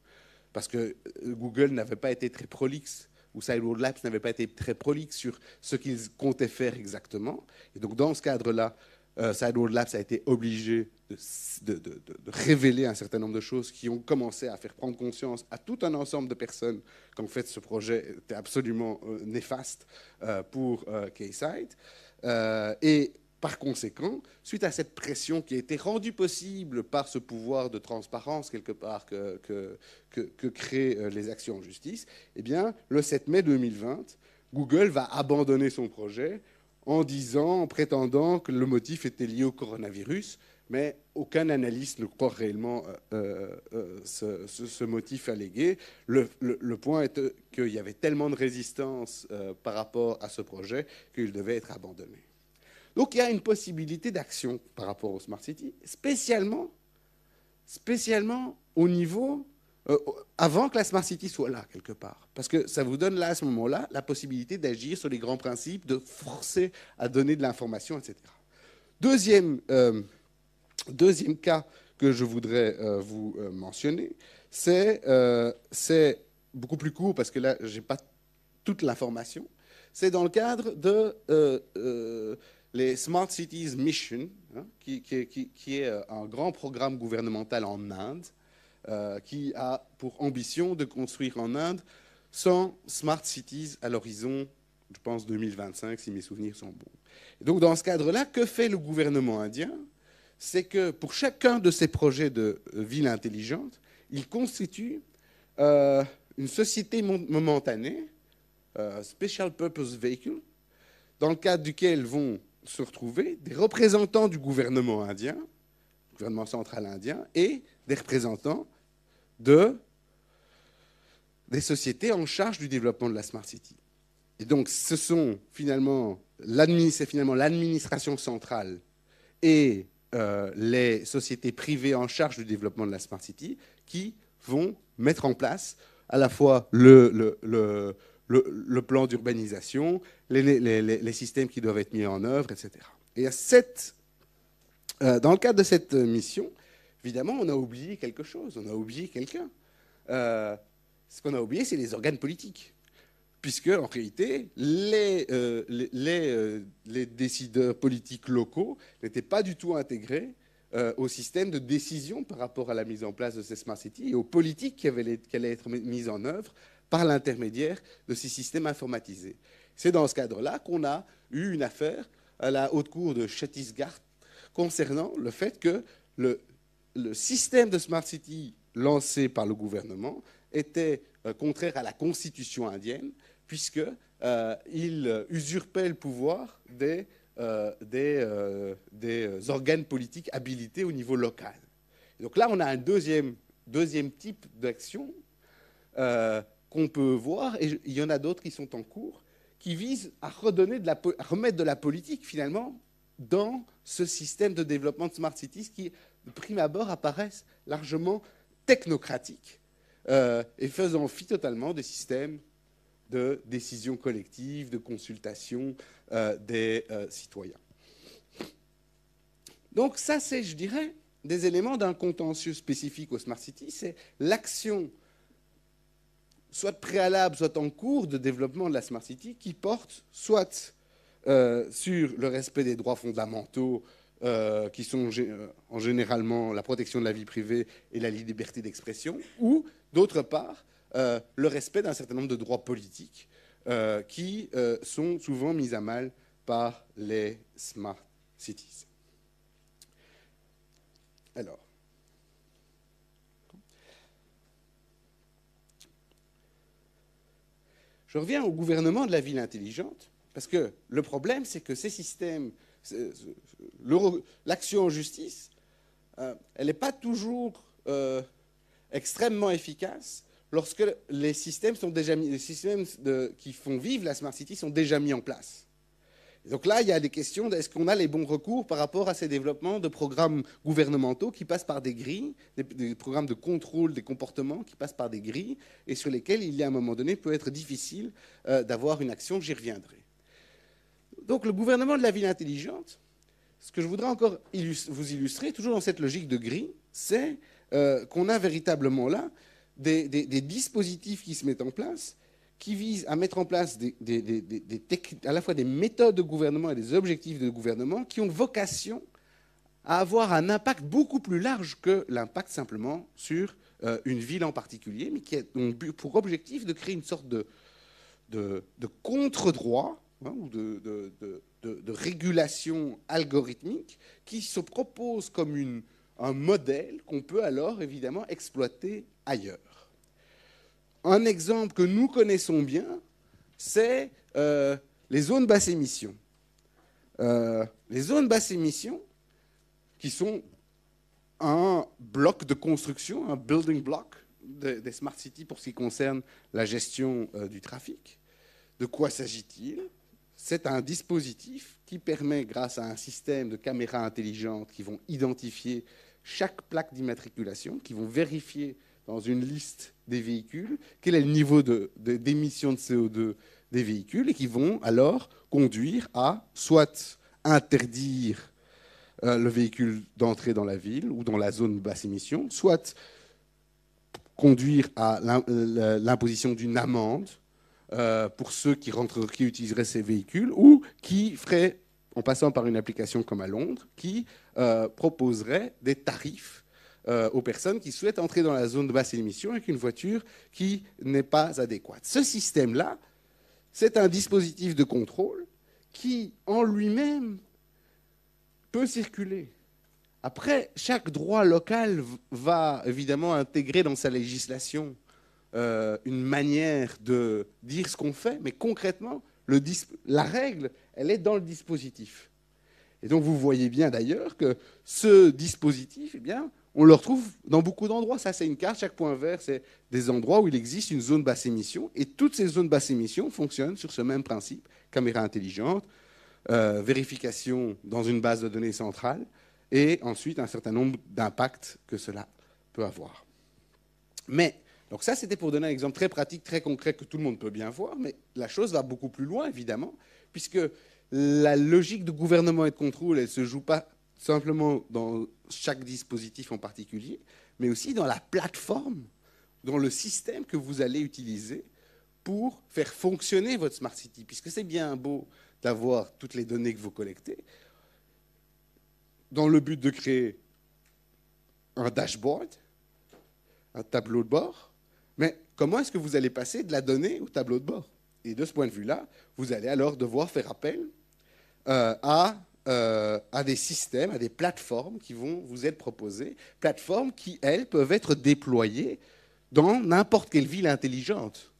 parce que euh, Google n'avait pas été très prolixe ou Sideworld Labs n'avait pas été très prolixe sur ce qu'ils comptaient faire exactement. Et donc, dans ce cadre-là, euh, Labs a été obligé de, révéler un certain nombre de choses qui ont commencé à faire prendre conscience à tout un ensemble de personnes qu'en fait, ce projet était absolument euh, néfaste euh, pour K-Site. et par conséquent, suite à cette pression qui a été rendue possible par ce pouvoir de transparence quelque part que, que, créent euh, les actions en justice, eh bien, le 7 mai 2020, Google va abandonner son projet en disant, en prétendant que le motif était lié au coronavirus, mais aucun analyste ne croit réellement euh, euh, ce, motif allégué. Le, point est qu'il y avait tellement de résistance par rapport à ce projet qu'il devait être abandonné. Donc il y a une possibilité d'action par rapport au Smart City, spécialement, spécialement au niveau, euh, avant que la Smart City soit là, quelque part. Parce que ça vous donne là, à ce moment-là, la possibilité d'agir sur les grands principes, de forcer à donner de l'information, etc. Deuxième, euh, deuxième cas que je voudrais euh, vous mentionner, c'est beaucoup plus court, parce que là, je n'ai pas toute l'information, c'est dans le cadre de les Smart Cities Mission, hein, qui, qui, est euh, un grand programme gouvernemental en Inde, euh, qui a pour ambition de construire en Inde 100 Smart Cities à l'horizon, je pense, 2025, si mes souvenirs sont bons. donc, dans ce cadre-là, que fait le gouvernement indien C'est que pour chacun de ces projets de euh, ville intelligente, il constitue une société momentanée, Special Purpose Vehicle, dans le cadre duquel vont se retrouver des représentants du gouvernement indien, du gouvernement central indien, et des représentants de, des sociétés en charge du développement de la Smart City. Et donc, ce sont finalement l'administration centrale et euh, les sociétés privées en charge du développement de la Smart City qui vont mettre en place à la fois le le, plan d'urbanisation, les, systèmes qui doivent être mis en œuvre, etc. Et à cette, euh, dans le cadre de cette euh, mission, évidemment, on a oublié quelque chose, on a oublié quelqu'un. Euh, ce qu'on a oublié, c'est les organes politiques. Puisque, en réalité, les, les, décideurs politiques locaux n'étaient pas du tout intégrés au système de décision par rapport à la mise en place de ces smart cities et aux politiques qui, avaient, qui allaient être mises en œuvre par l'intermédiaire de ces systèmes informatisés. C'est dans ce cadre-là qu'on a eu une affaire à la haute cour de Chhattisgarh concernant le fait que le, système de Smart City lancé par le gouvernement était euh, contraire à la constitution indienne, puisqu'il euh, il usurpait le pouvoir des, euh, des, organes politiques habilités au niveau local. donc là, on a un deuxième, deuxième type d'action qu'on peut voir, et il y en a d'autres qui sont en cours, qui visent à, redonner de la, remettre de la politique finalement dans ce système de développement de smart cities qui, de prime abord, apparaissent largement technocratiques euh, et faisant fi totalement des systèmes de décision collective, de consultation euh, des euh, citoyens. Donc ça, c'est, je dirais, des éléments d'un contentieux spécifique aux smart cities, c'est l'action soit préalable, soit en cours de développement de la Smart City, qui porte soit euh, sur le respect des droits fondamentaux, euh, qui sont euh, en généralement la protection de la vie privée et la liberté d'expression, ou d'autre part, le respect d'un certain nombre de droits politiques qui sont souvent mis à mal par les smart cities. Alors, Je reviens au gouvernement de la ville intelligente, parce que le problème, c'est que ces systèmes, l'action en justice, euh, elle n'est pas toujours euh, extrêmement efficace lorsque les systèmes, sont déjà systèmes qui font vivre la Smart City sont déjà mis en place. Donc là, il y a des questions est-ce qu'on a les bons recours par rapport à ces développements de programmes gouvernementaux qui passent par des grilles, des, programmes de contrôle des comportements qui passent par des grilles et sur lesquels il y a un moment donné peut être difficile euh, d'avoir une action. J'y reviendrai. Donc le gouvernement de la ville intelligente, ce que je voudrais encore vous illustrer, toujours dans cette logique de grille, c'est euh, qu'on a véritablement là des dispositifs qui se mettent en place qui vise à mettre en place des, à la fois des méthodes de gouvernement et des objectifs de gouvernement qui ont vocation à avoir un impact beaucoup plus large que l'impact simplement sur euh, une ville en particulier, mais qui a pour objectif de créer une sorte de, de, contre-droit hein, ou de, régulation algorithmique qui se propose comme un modèle qu'on peut alors évidemment exploiter ailleurs. Un exemple que nous connaissons bien, c'est euh, les zones basse émission. Euh, les zones basse émission, qui sont un bloc de construction, un building block des, smart cities pour ce qui concerne la gestion euh, du trafic. De quoi s'agit-il C'est un dispositif qui permet, grâce à un système de caméras intelligentes qui vont identifier chaque plaque d'immatriculation, qui vont vérifier dans une liste des véhicules, quel est le niveau d'émission de, CO2 des véhicules, et qui vont alors conduire à soit interdire euh, le véhicule d'entrer dans la ville ou dans la zone basse émission, soit conduire à euh, l'imposition d'une amende euh, pour ceux qui, utiliseraient ces véhicules, ou qui feraient, en passant par une application comme à Londres, qui euh, proposerait des tarifs euh, aux personnes qui souhaitent entrer dans la zone de basse émission avec une voiture qui n'est pas adéquate. Ce système-là, c'est un dispositif de contrôle qui, en lui-même, peut circuler. Après, chaque droit local va évidemment intégrer dans sa législation euh, une manière de dire ce qu'on fait, mais concrètement, la règle, elle est dans le dispositif. Et donc vous voyez bien d'ailleurs que ce dispositif, eh bien, on le retrouve dans beaucoup d'endroits. Ça, c'est une carte. Chaque point vert, c'est des endroits où il existe une zone basse émission. Et toutes ces zones basse émission fonctionnent sur ce même principe caméra intelligente, euh, vérification dans une base de données centrale, et ensuite un certain nombre d'impacts que cela peut avoir. Mais, donc ça, c'était pour donner un exemple très pratique, très concret que tout le monde peut bien voir. Mais la chose va beaucoup plus loin, évidemment, puisque la logique de gouvernement et de contrôle, elle ne se joue pas simplement dans chaque dispositif en particulier, mais aussi dans la plateforme, dans le système que vous allez utiliser pour faire fonctionner votre Smart City, puisque c'est bien beau d'avoir toutes les données que vous collectez, dans le but de créer un dashboard, un tableau de bord, mais comment est-ce que vous allez passer de la donnée au tableau de bord Et de ce point de vue-là, vous allez alors devoir faire appel euh, à euh, à des systèmes, à des plateformes qui vont vous être proposées, plateformes qui, elles, peuvent être déployées dans n'importe quelle ville intelligente,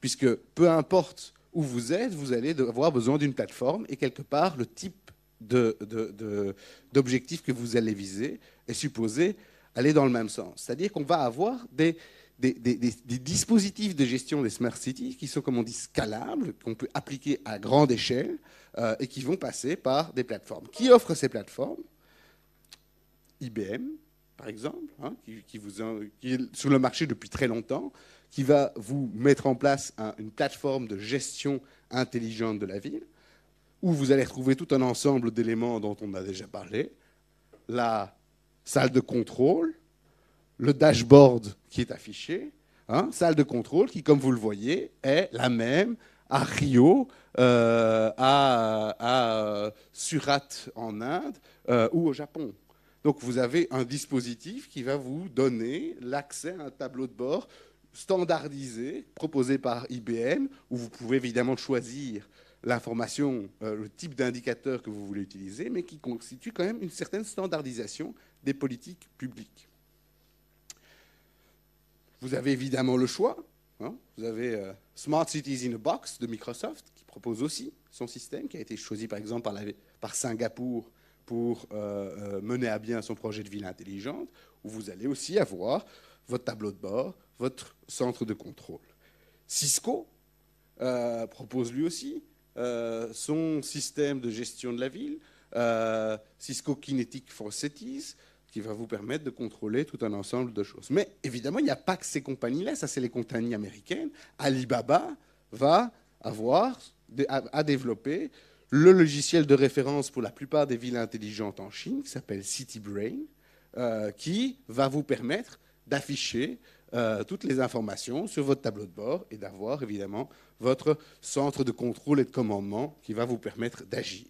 puisque peu importe où vous êtes, vous allez avoir besoin d'une plateforme et quelque part, le type d'objectif que vous allez viser est supposé aller dans le même sens. C'est-à-dire qu'on va avoir des, des, dispositifs de gestion des smart cities qui sont, comme on dit, scalables, qu'on peut appliquer à grande échelle euh, et qui vont passer par des plateformes. Qui offre ces plateformes IBM, par exemple, hein, qui, vous, qui, est sur le marché depuis très longtemps, qui va vous mettre en place une plateforme de gestion intelligente de la ville, où vous allez retrouver tout un ensemble d'éléments dont on a déjà parlé, la salle de contrôle, le dashboard qui est affiché, hein, salle de contrôle qui, comme vous le voyez, est la même à Rio, euh, à, Surat en Inde euh, ou au Japon. Donc vous avez un dispositif qui va vous donner l'accès à un tableau de bord standardisé proposé par IBM, où vous pouvez évidemment choisir l'information, euh, le type d'indicateur que vous voulez utiliser, mais qui constitue quand même une certaine standardisation des politiques publiques. Vous avez évidemment le choix. Hein. vous avez euh, Smart Cities in a Box de Microsoft qui propose aussi son système, qui a été choisi par exemple par, Singapour pour euh, euh, mener à bien son projet de ville intelligente, où vous allez aussi avoir votre tableau de bord, votre centre de contrôle. Cisco propose lui aussi son système de gestion de la ville, Cisco Kinetic for Cities, qui va vous permettre de contrôler tout un ensemble de choses. Mais évidemment, il n'y a pas que ces compagnies-là, ça c'est les compagnies américaines. Alibaba va avoir, à développer le logiciel de référence pour la plupart des villes intelligentes en Chine, qui s'appelle CityBrain, euh, qui va vous permettre d'afficher euh, toutes les informations sur votre tableau de bord et d'avoir évidemment votre centre de contrôle et de commandement qui va vous permettre d'agir.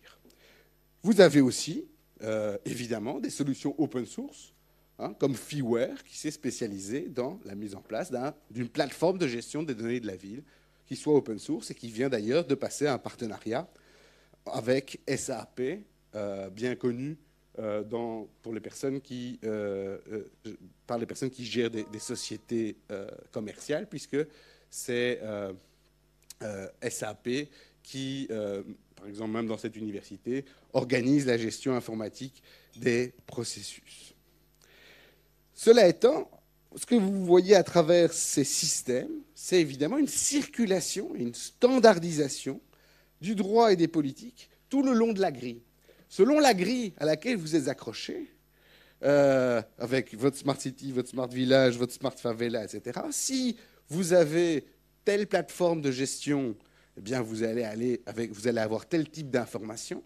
Vous avez aussi euh, évidemment des solutions open source, hein, comme Feeware, qui s'est spécialisé dans la mise en place d'une plateforme de gestion des données de la ville, qui soit open source et qui vient d'ailleurs de passer un partenariat avec SAP, euh, bien connu euh, pour les personnes qui, par les personnes qui gèrent des, des sociétés commerciales, puisque c'est SAP qui par exemple même dans cette université, organise la gestion informatique des processus. Cela étant, ce que vous voyez à travers ces systèmes, c'est évidemment une circulation une standardisation du droit et des politiques tout le long de la grille. Selon la grille à laquelle vous êtes accroché, euh, avec votre smart city, votre smart village, votre smart favela, etc., si vous avez telle plateforme de gestion eh bien, vous allez, vous allez avoir tel type d'information.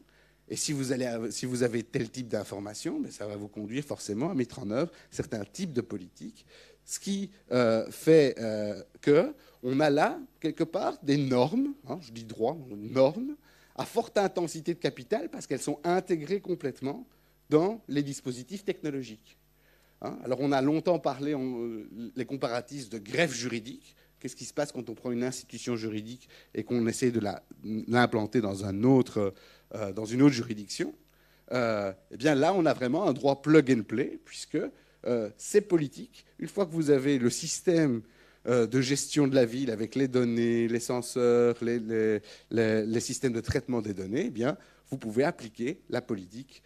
Et si vous, avez tel type d'information, ben, ça va vous conduire forcément à mettre en œuvre certains types de politiques. Ce qui euh, fait qu'on euh, que a là, quelque part, des normes, hein, je dis droit, normes, à forte intensité de capital parce qu'elles sont intégrées complètement dans les dispositifs technologiques. Hein. Alors on a longtemps parlé, euh, les comparatifs de grève juridique qu'est-ce qui se passe quand on prend une institution juridique et qu'on essaie de l'implanter dans, un autre, euh, dans une autre juridiction euh, eh bien là, on a vraiment un droit plug and play, puisque euh, c'est politique. Une fois que vous avez le système de gestion de la ville avec les données, les senseurs, les, systèmes de traitement des données, eh bien, vous pouvez appliquer la politique.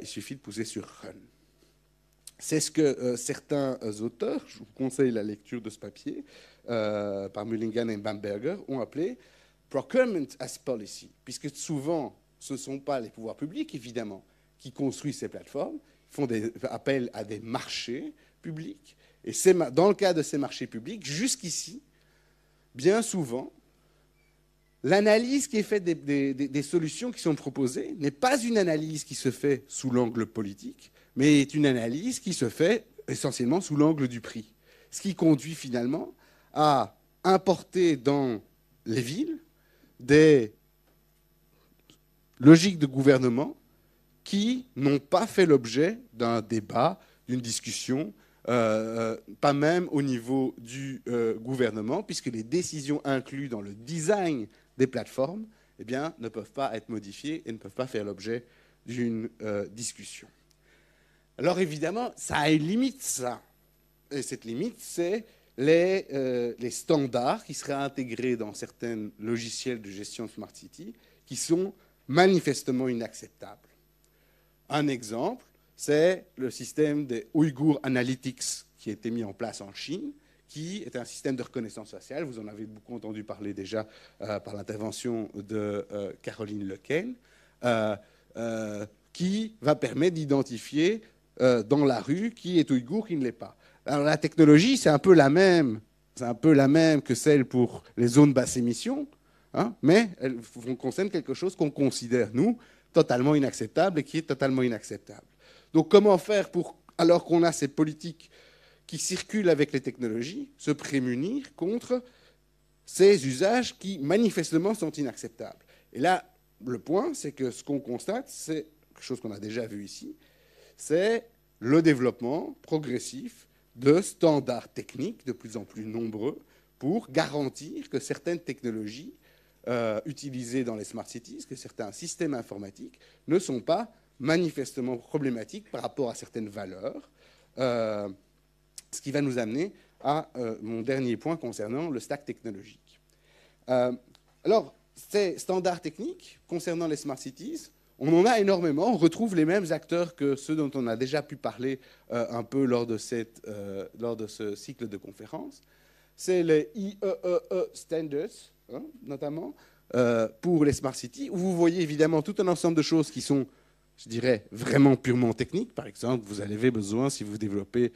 il suffit de pousser sur Run. C'est ce que certains auteurs, je vous conseille la lecture de ce papier, euh, par Mulligan et Bamberger, ont appelé procurement as policy, puisque souvent, ce ne sont pas les pouvoirs publics, évidemment, qui construisent ces plateformes, font des appels à des marchés publics. Et dans le cas de ces marchés publics, jusqu'ici, bien souvent, l'analyse qui est faite des, des, solutions qui sont proposées n'est pas une analyse qui se fait sous l'angle politique, mais est une analyse qui se fait essentiellement sous l'angle du prix. Ce qui conduit finalement à importer dans les villes des logiques de gouvernement qui n'ont pas fait l'objet d'un débat, d'une discussion, euh, euh, pas même au niveau du euh, gouvernement, puisque les décisions incluses dans le design des plateformes eh bien, ne peuvent pas être modifiées et ne peuvent pas faire l'objet d'une discussion. Alors évidemment, ça a une limite, ça. Et cette limite, c'est euh, les, standards qui seraient intégrés dans certains logiciels de gestion de Smart City qui sont manifestement inacceptables. Un exemple, c'est le système des Uyghur Analytics qui a été mis en place en Chine, qui est un système de reconnaissance faciale. Vous en avez beaucoup entendu parler déjà euh, par l'intervention de euh, Caroline Lequen, qui va permettre d'identifier dans la rue qui est Ouïghour, qui ne l'est pas. Alors la technologie, c'est un peu la même, c'est un peu la même que celle pour les zones basse émission, hein, mais elle concerne quelque chose qu'on considère, nous, totalement inacceptable et qui est totalement inacceptable. Donc comment faire pour, alors qu'on a ces politiques qui circulent avec les technologies, se prémunir contre ces usages qui manifestement sont inacceptables Et là, le point, c'est que ce qu'on constate, c'est quelque chose qu'on a déjà vu ici, c'est le développement progressif de standards techniques de plus en plus nombreux pour garantir que certaines technologies euh, utilisées dans les smart cities, que certains systèmes informatiques ne sont pas manifestement problématiques par rapport à certaines valeurs. Euh, ce qui va nous amener à euh, mon dernier point concernant le stack technologique. alors, ces standards techniques concernant les smart cities on en a énormément, on retrouve les mêmes acteurs que ceux dont on a déjà pu parler euh, un peu lors de, cette, euh, lors de ce cycle de conférences. C'est les IEEE e e Standards, hein, notamment, euh, pour les Smart Cities, où vous voyez évidemment tout un ensemble de choses qui sont, je dirais, vraiment purement techniques. Par exemple, vous avez besoin, si vous développez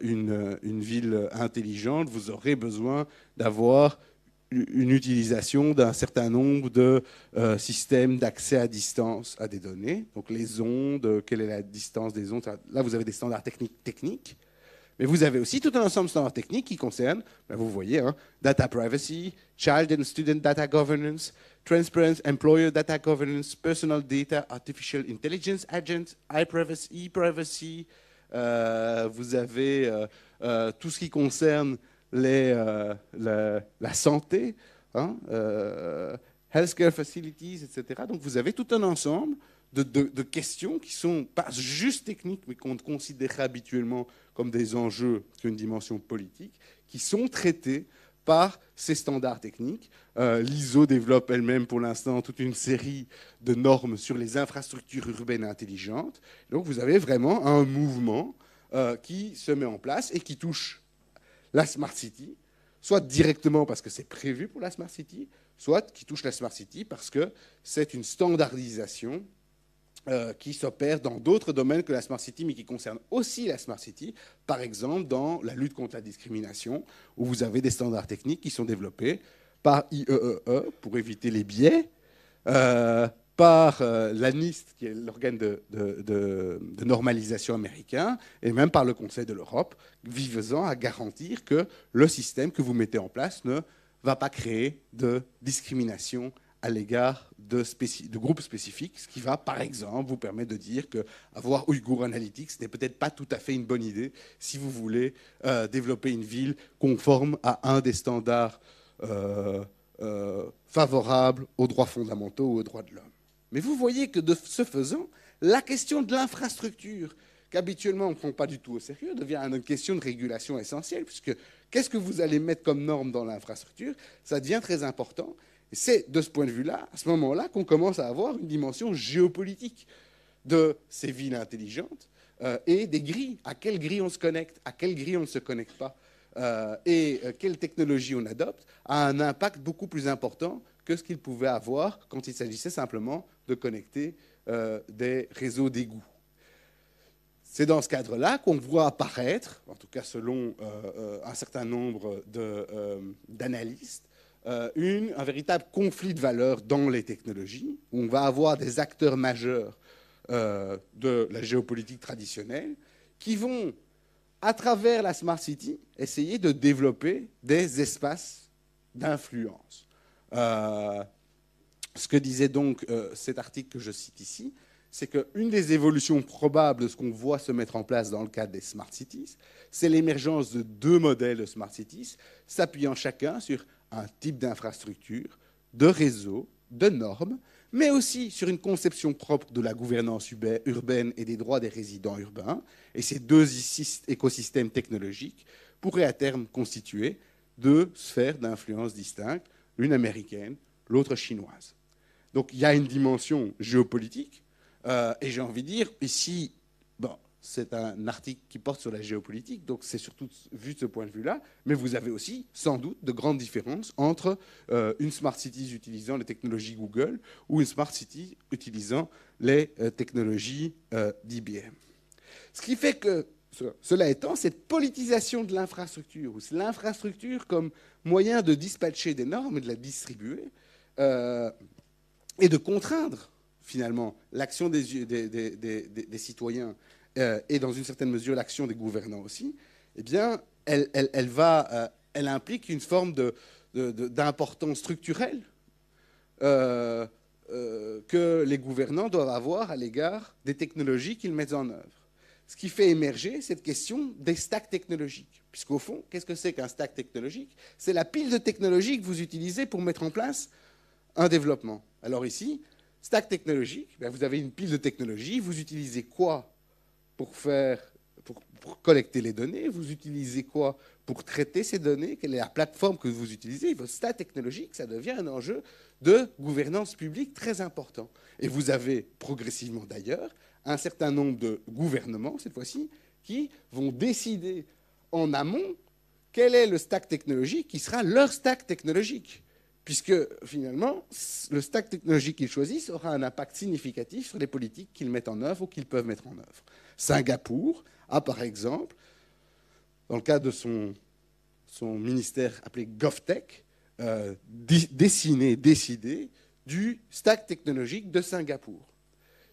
une, une, ville intelligente, vous aurez besoin d'avoir une utilisation d'un certain nombre de euh, systèmes d'accès à distance à des données, donc les ondes, euh, quelle est la distance des ondes. Là, vous avez des standards techniques mais vous avez aussi tout un ensemble de standards techniques qui concernent, ben, vous voyez, hein, data privacy, child and student data governance, transparent employer data governance, personal data, artificial intelligence agent, e-privacy. E euh, -privacy, vous avez tout ce qui concerne euh, la, santé, hein, euh, healthcare facilities, etc. Donc vous avez tout un ensemble de, questions qui sont pas juste techniques, mais qu'on considère habituellement comme des enjeux qui une dimension politique, qui sont traités par ces standards techniques. Euh, L'ISO développe elle-même pour l'instant toute une série de normes sur les infrastructures urbaines intelligentes. Donc vous avez vraiment un mouvement qui se met en place et qui touche la Smart City, soit directement parce que c'est prévu pour la Smart City, soit qui touche la Smart City parce que c'est une standardisation euh, qui s'opère dans d'autres domaines que la Smart City, mais qui concerne aussi la Smart City, par exemple dans la lutte contre la discrimination, où vous avez des standards techniques qui sont développés par IEEE e e pour éviter les biais, euh, par euh, l'ANIST, qui est l'organe de, normalisation américain, et même par le Conseil de l'Europe, visant à garantir que le système que vous mettez en place ne va pas créer de discrimination à l'égard de, groupes spécifiques, ce qui va, par exemple, vous permettre de dire que avoir Uyghur Analytics n'est peut-être pas tout à fait une bonne idée si vous voulez euh, développer une ville conforme à un des standards euh, favorables aux droits fondamentaux ou aux droits de l'homme. Mais vous voyez que de ce faisant, la question de l'infrastructure, qu'habituellement on ne prend pas du tout au sérieux, devient une question de régulation essentielle, puisque qu'est-ce que vous allez mettre comme norme dans l'infrastructure Ça devient très important. c'est de ce point de vue-là, à ce moment-là, qu'on commence à avoir une dimension géopolitique de ces villes intelligentes euh, et des grilles. À quelle grille on se connecte À quelle grille on ne se connecte pas euh, Et euh, quelles quelle technologie on adopte a un impact beaucoup plus important que ce qu'ils pouvaient avoir quand il s'agissait simplement de connecter euh, des réseaux d'égouts. C'est dans ce cadre-là qu'on voit apparaître, en tout cas selon euh, euh, un certain nombre d'analystes, un véritable conflit de valeurs dans les technologies, où on va avoir des acteurs majeurs de la géopolitique traditionnelle qui vont, à travers la Smart City, essayer de développer des espaces d'influence. Euh, ce que disait donc euh, cet article que je cite ici, c'est qu'une des évolutions probables de ce qu'on voit se mettre en place dans le cadre des smart cities, c'est l'émergence de deux modèles de smart cities, s'appuyant chacun sur un type d'infrastructure, de réseau, de normes, mais aussi sur une conception propre de la gouvernance urbaine et des droits des résidents urbains. Et ces deux écosystèmes technologiques pourraient à terme constituer deux sphères d'influence distinctes l'une américaine, l'autre chinoise. Donc il y a une dimension géopolitique, euh, et j'ai envie de dire, ici, bon, c'est un article qui porte sur la géopolitique, donc c'est surtout vu de ce point de vue-là, mais vous avez aussi sans doute de grandes différences entre euh, une smart city utilisant les technologies Google ou une smart city utilisant les euh, technologies d'IBM. Ce qui fait que cela étant, cette politisation de l'infrastructure, ou l'infrastructure comme moyen de dispatcher des normes et de la distribuer, euh, et de contraindre finalement l'action des, citoyens euh, et dans une certaine mesure l'action des gouvernants aussi, eh bien, elle, va, euh, elle implique une forme d'importance structurelle que les gouvernants doivent avoir à l'égard des technologies qu'ils mettent en œuvre ce qui fait émerger cette question des stacks technologiques. Puisqu'au fond, qu'est-ce que c'est qu'un stack technologique C'est la pile de technologies que vous utilisez pour mettre en place un développement. Alors ici, stack technologique, ben, vous avez une pile de technologies, vous utilisez quoi pour faire pour, collecter les données Vous utilisez quoi pour traiter ces données Quelle est la plateforme que vous utilisez Votre stack technologique, ça devient un enjeu de gouvernance publique très important. Et vous avez progressivement d'ailleurs un certain nombre de gouvernements, cette fois-ci, qui vont décider en amont quel est le stack technologique qui sera leur stack technologique. Puisque finalement, le stack technologique qu'ils choisissent aura un impact significatif sur les politiques qu'ils mettent en œuvre ou qu'ils peuvent mettre en œuvre. Singapour a par exemple, dans le cadre de son, ministère appelé GovTech, euh, dessiné, décidé du stack technologique de Singapour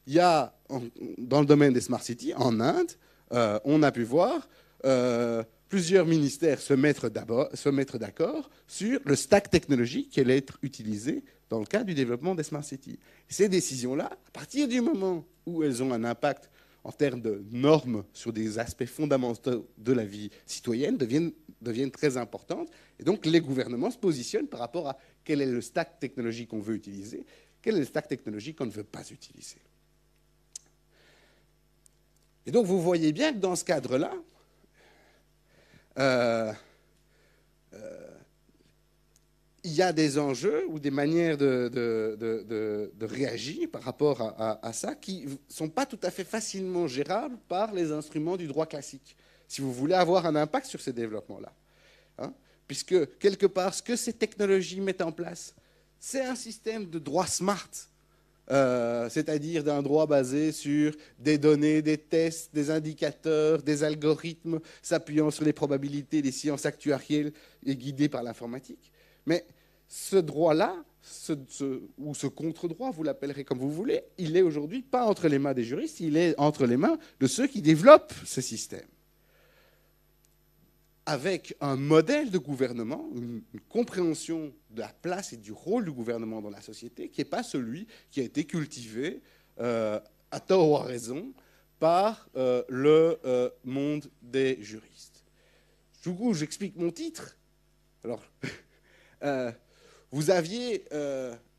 il y a, dans le domaine des smart cities, en Inde, euh, on a pu voir euh, plusieurs ministères se mettre d'accord sur le stack technologique qui allait être utilisé dans le cadre du développement des smart cities. Ces décisions-là, à partir du moment où elles ont un impact en termes de normes sur des aspects fondamentaux de la vie citoyenne, deviennent, deviennent très importantes. Et donc les gouvernements se positionnent par rapport à quel est le stack technologique qu'on veut utiliser, quel est le stack technologique qu'on ne veut pas utiliser. Et donc vous voyez bien que dans ce cadre-là, euh, euh, il y a des enjeux ou des manières de, réagir par rapport à, ça qui ne sont pas tout à fait facilement gérables par les instruments du droit classique, si vous voulez avoir un impact sur ces développements-là. Hein. Puisque, quelque part, ce que ces technologies mettent en place, c'est un système de droit smart euh, c'est-à-dire d'un droit basé sur des données, des tests, des indicateurs, des algorithmes, s'appuyant sur les probabilités, des sciences actuarielles et guidées par l'informatique. Mais ce droit-là, ou ce contre-droit, vous l'appellerez comme vous voulez, il est aujourd'hui pas entre les mains des juristes, il est entre les mains de ceux qui développent ces systèmes avec un modèle de gouvernement, une, compréhension de la place et du rôle du gouvernement dans la société qui n'est pas celui qui a été cultivé euh, à tort ou à raison par euh, le euh, monde des juristes. Du coup, j'explique mon titre. Alors, vous aviez,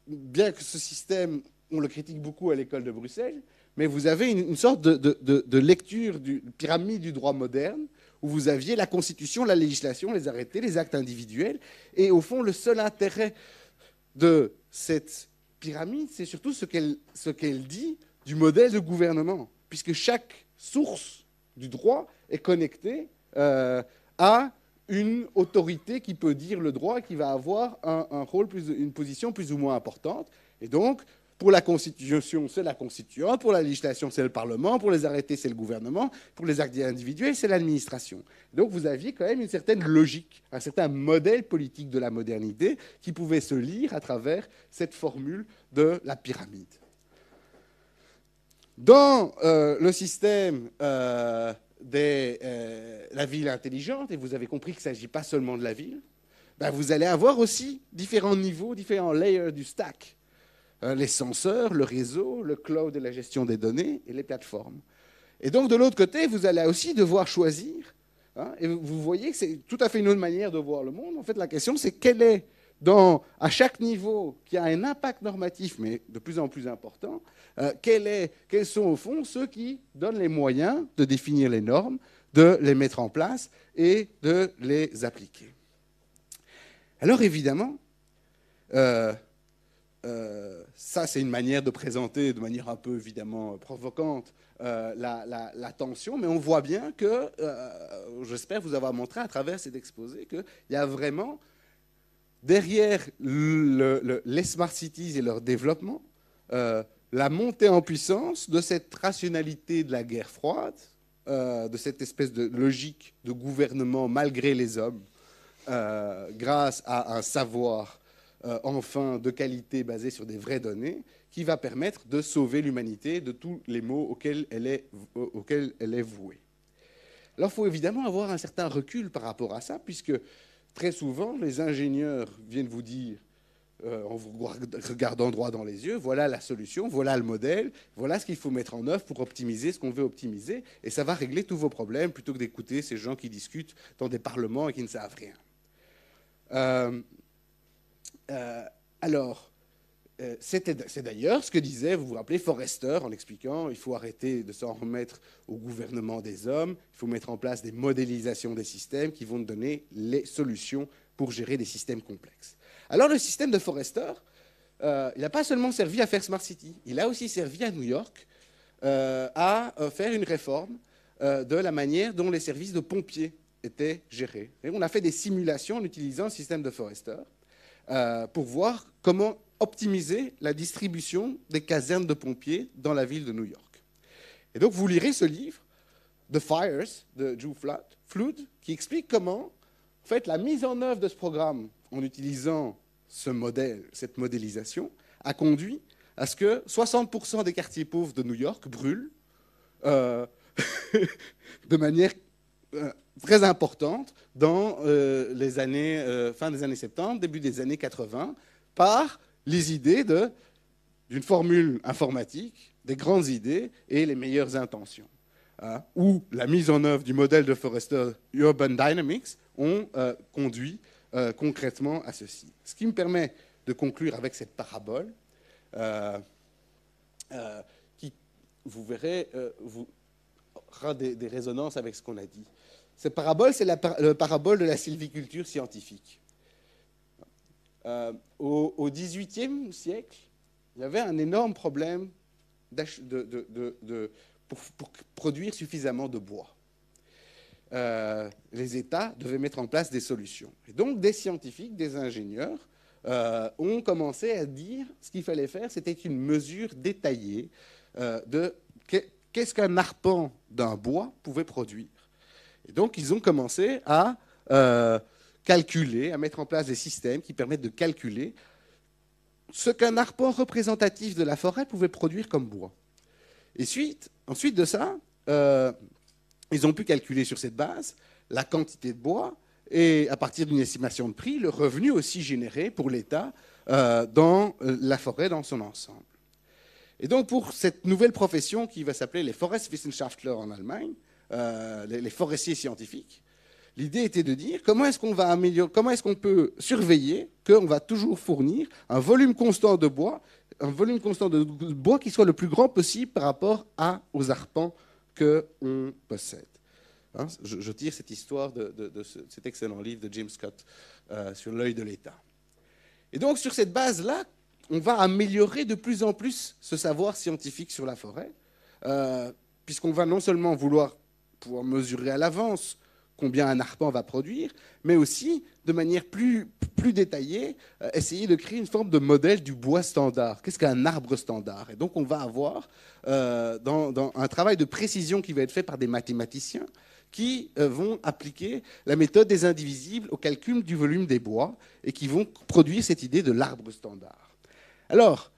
bien que ce système, on le critique beaucoup à l'école de Bruxelles, mais vous avez une, sorte de, de, de, de lecture du pyramide du droit moderne où vous aviez la Constitution, la législation, les arrêtés, les actes individuels. Et au fond, le seul intérêt de cette pyramide, c'est surtout ce qu'elle dit du modèle de gouvernement, puisque chaque source du droit est connectée euh, à une autorité qui peut dire le droit qui va avoir un, rôle, plus, une position plus ou moins importante. Et donc, pour la Constitution, c'est la Constituante. Pour la législation, c'est le Parlement. Pour les arrêtés, c'est le gouvernement. Pour les actes individuels, c'est l'administration. Donc vous aviez quand même une certaine logique, un certain modèle politique de la modernité qui pouvait se lire à travers cette formule de la pyramide. Dans euh, le système euh, de euh, la ville intelligente, et vous avez compris qu'il ne s'agit pas seulement de la ville, ben, vous allez avoir aussi différents niveaux, différents layers du stack. Euh, les senseurs, le réseau, le cloud et la gestion des données et les plateformes. Et donc de l'autre côté, vous allez aussi devoir choisir, hein, et vous voyez que c'est tout à fait une autre manière de voir le monde. En fait, la question c'est quel est, dans, à chaque niveau qui a un impact normatif, mais de plus en plus important, euh, quels sont au fond ceux qui donnent les moyens de définir les normes, de les mettre en place et de les appliquer. Alors évidemment, euh, euh, ça, c'est une manière de présenter de manière un peu évidemment euh, provocante euh, la, tension, mais on voit bien que, j'espère vous avoir montré à travers cet exposé, qu'il y a vraiment derrière les smart cities et leur développement, la montée en puissance de cette rationalité de la guerre froide, de cette espèce de logique de gouvernement malgré les hommes, grâce à un savoir euh, enfin de qualité basée sur des vraies données, qui va permettre de sauver l'humanité de tous les maux auxquels elle est, euh, vouée. Alors il faut évidemment avoir un certain recul par rapport à ça, puisque très souvent les ingénieurs viennent vous dire, euh, en vous regardant droit dans les yeux, voilà la solution, voilà le modèle, voilà ce qu'il faut mettre en œuvre pour optimiser ce qu'on veut optimiser, et ça va régler tous vos problèmes plutôt que d'écouter ces gens qui discutent dans des parlements et qui ne savent rien. Euh, alors, euh, c'est d'ailleurs ce que disait, vous vous rappelez, Forrester en expliquant il faut arrêter de s'en remettre au gouvernement des hommes, il faut mettre en place des modélisations des systèmes qui vont donner les solutions pour gérer des systèmes complexes. Alors, le système de Forrester, euh, il n'a pas seulement servi à faire Smart City, il a aussi servi à New York à faire une réforme de la manière dont les services de pompiers étaient gérés. Et on a fait des simulations en utilisant le système de Forrester. Euh, pour voir comment optimiser la distribution des casernes de pompiers dans la ville de New York. Et donc vous lirez ce livre, The Fires, de Drew Flood, qui explique comment en fait, la mise en œuvre de ce programme en utilisant ce modèle, cette modélisation, a conduit à ce que 60% des quartiers pauvres de New York brûlent euh, de manière euh, très importante dans euh, les années, euh, fin des années 70, début des années 80, par les idées d'une formule informatique, des grandes idées et les meilleures intentions, hein, où la mise en œuvre du modèle de Forrester Urban Dynamics ont conduit concrètement à ceci. Ce qui me permet de conclure avec cette parabole, qui, vous verrez, vous, aura des résonances avec ce qu'on a dit. Cette parabole, c'est la, parabole de la sylviculture scientifique. Euh, au XVIIIe siècle, il y avait un énorme problème pour, produire suffisamment de bois. Euh, les États devaient mettre en place des solutions. Et donc, des scientifiques, des ingénieurs euh, ont commencé à dire ce qu'il fallait faire, c'était une mesure détaillée de qu'est-ce qu'un arpent d'un bois pouvait produire donc, ils ont commencé à euh, calculer, à mettre en place des systèmes qui permettent de calculer ce qu'un arpent représentatif de la forêt pouvait produire comme bois. Et suite, ensuite de ça, euh, ils ont pu calculer sur cette base la quantité de bois et, à partir d'une estimation de prix, le revenu aussi généré pour l'État euh, dans la forêt dans son ensemble. Et donc, pour cette nouvelle profession qui va s'appeler les Forestwissenschaftler en Allemagne, euh, les, forestiers scientifiques. L'idée était de dire comment est-ce qu'on va améliorer, comment est-ce qu'on peut surveiller qu'on va toujours fournir un volume constant de bois, un volume constant de bois qui soit le plus grand possible par rapport à, aux arpents que on possède. Hein, je, tire cette histoire de, cet excellent livre de Jim Scott euh, sur l'œil de l'État. Et donc sur cette base-là, on va améliorer de plus en plus ce savoir scientifique sur la forêt, euh, puisqu'on va non seulement vouloir pouvoir mesurer à l'avance combien un arpent va produire, mais aussi de manière plus, plus détaillée, euh, essayer de créer une forme de modèle du bois standard. Qu'est-ce qu'un arbre standard Et donc on va avoir euh, dans, un travail de précision qui va être fait par des mathématiciens qui euh, vont appliquer la méthode des indivisibles au calcul du volume des bois et qui vont produire cette idée de l'arbre standard. Alors,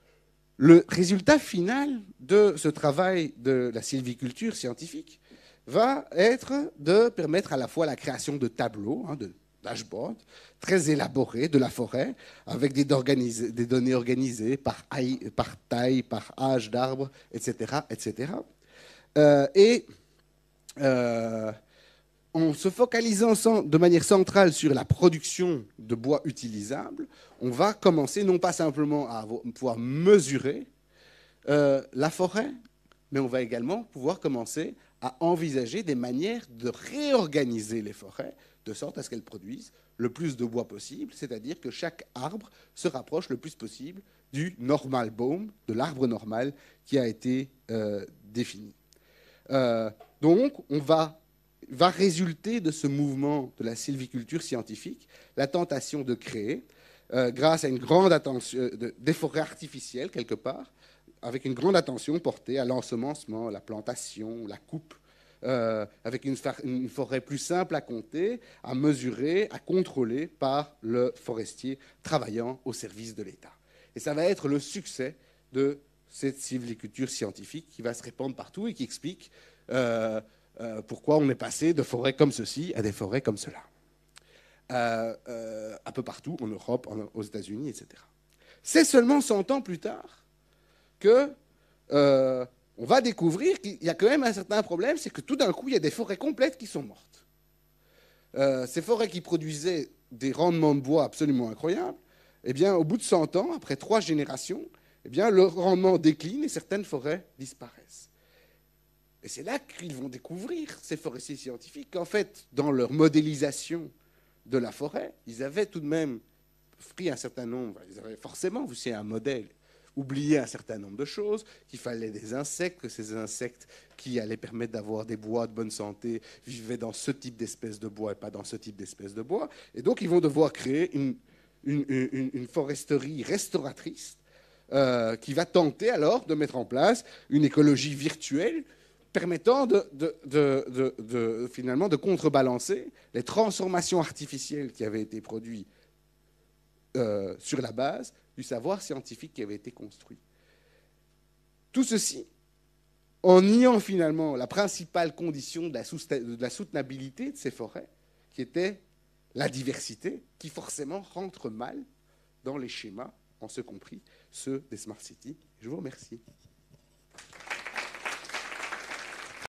le résultat final de ce travail de la sylviculture scientifique, va être de permettre à la fois la création de tableaux, hein, de dashboards très élaborés de la forêt, avec des, des données organisées par, par, taille, par âge d'arbre, etc. etc. et euh, euh, en se focalisant de manière centrale sur la production de bois utilisable, on va commencer non pas simplement à pouvoir mesurer euh, la forêt, mais on va également pouvoir commencer à envisager des manières de réorganiser les forêts de sorte à ce qu'elles produisent le plus de bois possible, c'est-à-dire que chaque arbre se rapproche le plus possible du normal baume, de l'arbre normal qui a été euh, défini. Euh, donc, on va, va résulter de ce mouvement de la sylviculture scientifique la tentation de créer, euh, grâce à une grande attention des forêts artificielles quelque part, avec une grande attention portée à l'ensemencement, la plantation, la coupe, euh, avec une, forêt plus simple à compter, à mesurer, à contrôler par le forestier travaillant au service de l'État. Et ça va être le succès de cette civiliculture scientifique qui va se répandre partout et qui explique euh, euh, pourquoi on est passé de forêts comme ceci à des forêts comme cela. un peu partout, en Europe, aux États-Unis, etc. C'est seulement 100 ans plus tard que euh, on va découvrir qu'il y a quand même un certain problème, c'est que tout d'un coup, il y a des forêts complètes qui sont mortes. Euh, ces forêts qui produisaient des rendements de bois absolument incroyables, et eh bien, au bout de 100 ans, après trois générations, et eh bien, le rendement décline et certaines forêts disparaissent. Et c'est là qu'ils vont découvrir, ces forestiers scientifiques, qu'en fait, dans leur modélisation de la forêt, ils avaient tout de même pris un certain nombre, ils avaient forcément savez, un modèle oublier un certain nombre de choses, qu'il fallait des insectes, que ces insectes qui allaient permettre d'avoir des bois de bonne santé vivaient dans ce type d'espèce de bois et pas dans ce type d'espèce de bois. Et donc ils vont devoir créer une, foresterie restauratrice euh, qui va tenter alors de mettre en place une écologie virtuelle permettant de, de, finalement de contrebalancer les transformations artificielles qui avaient été produites euh, sur la base du savoir scientifique qui avait été construit. Tout ceci en niant finalement la principale condition de la soutenabilité de ces forêts, qui était la diversité, qui forcément rentre mal dans les schémas, en ce compris ceux des Smart Cities. Je vous remercie.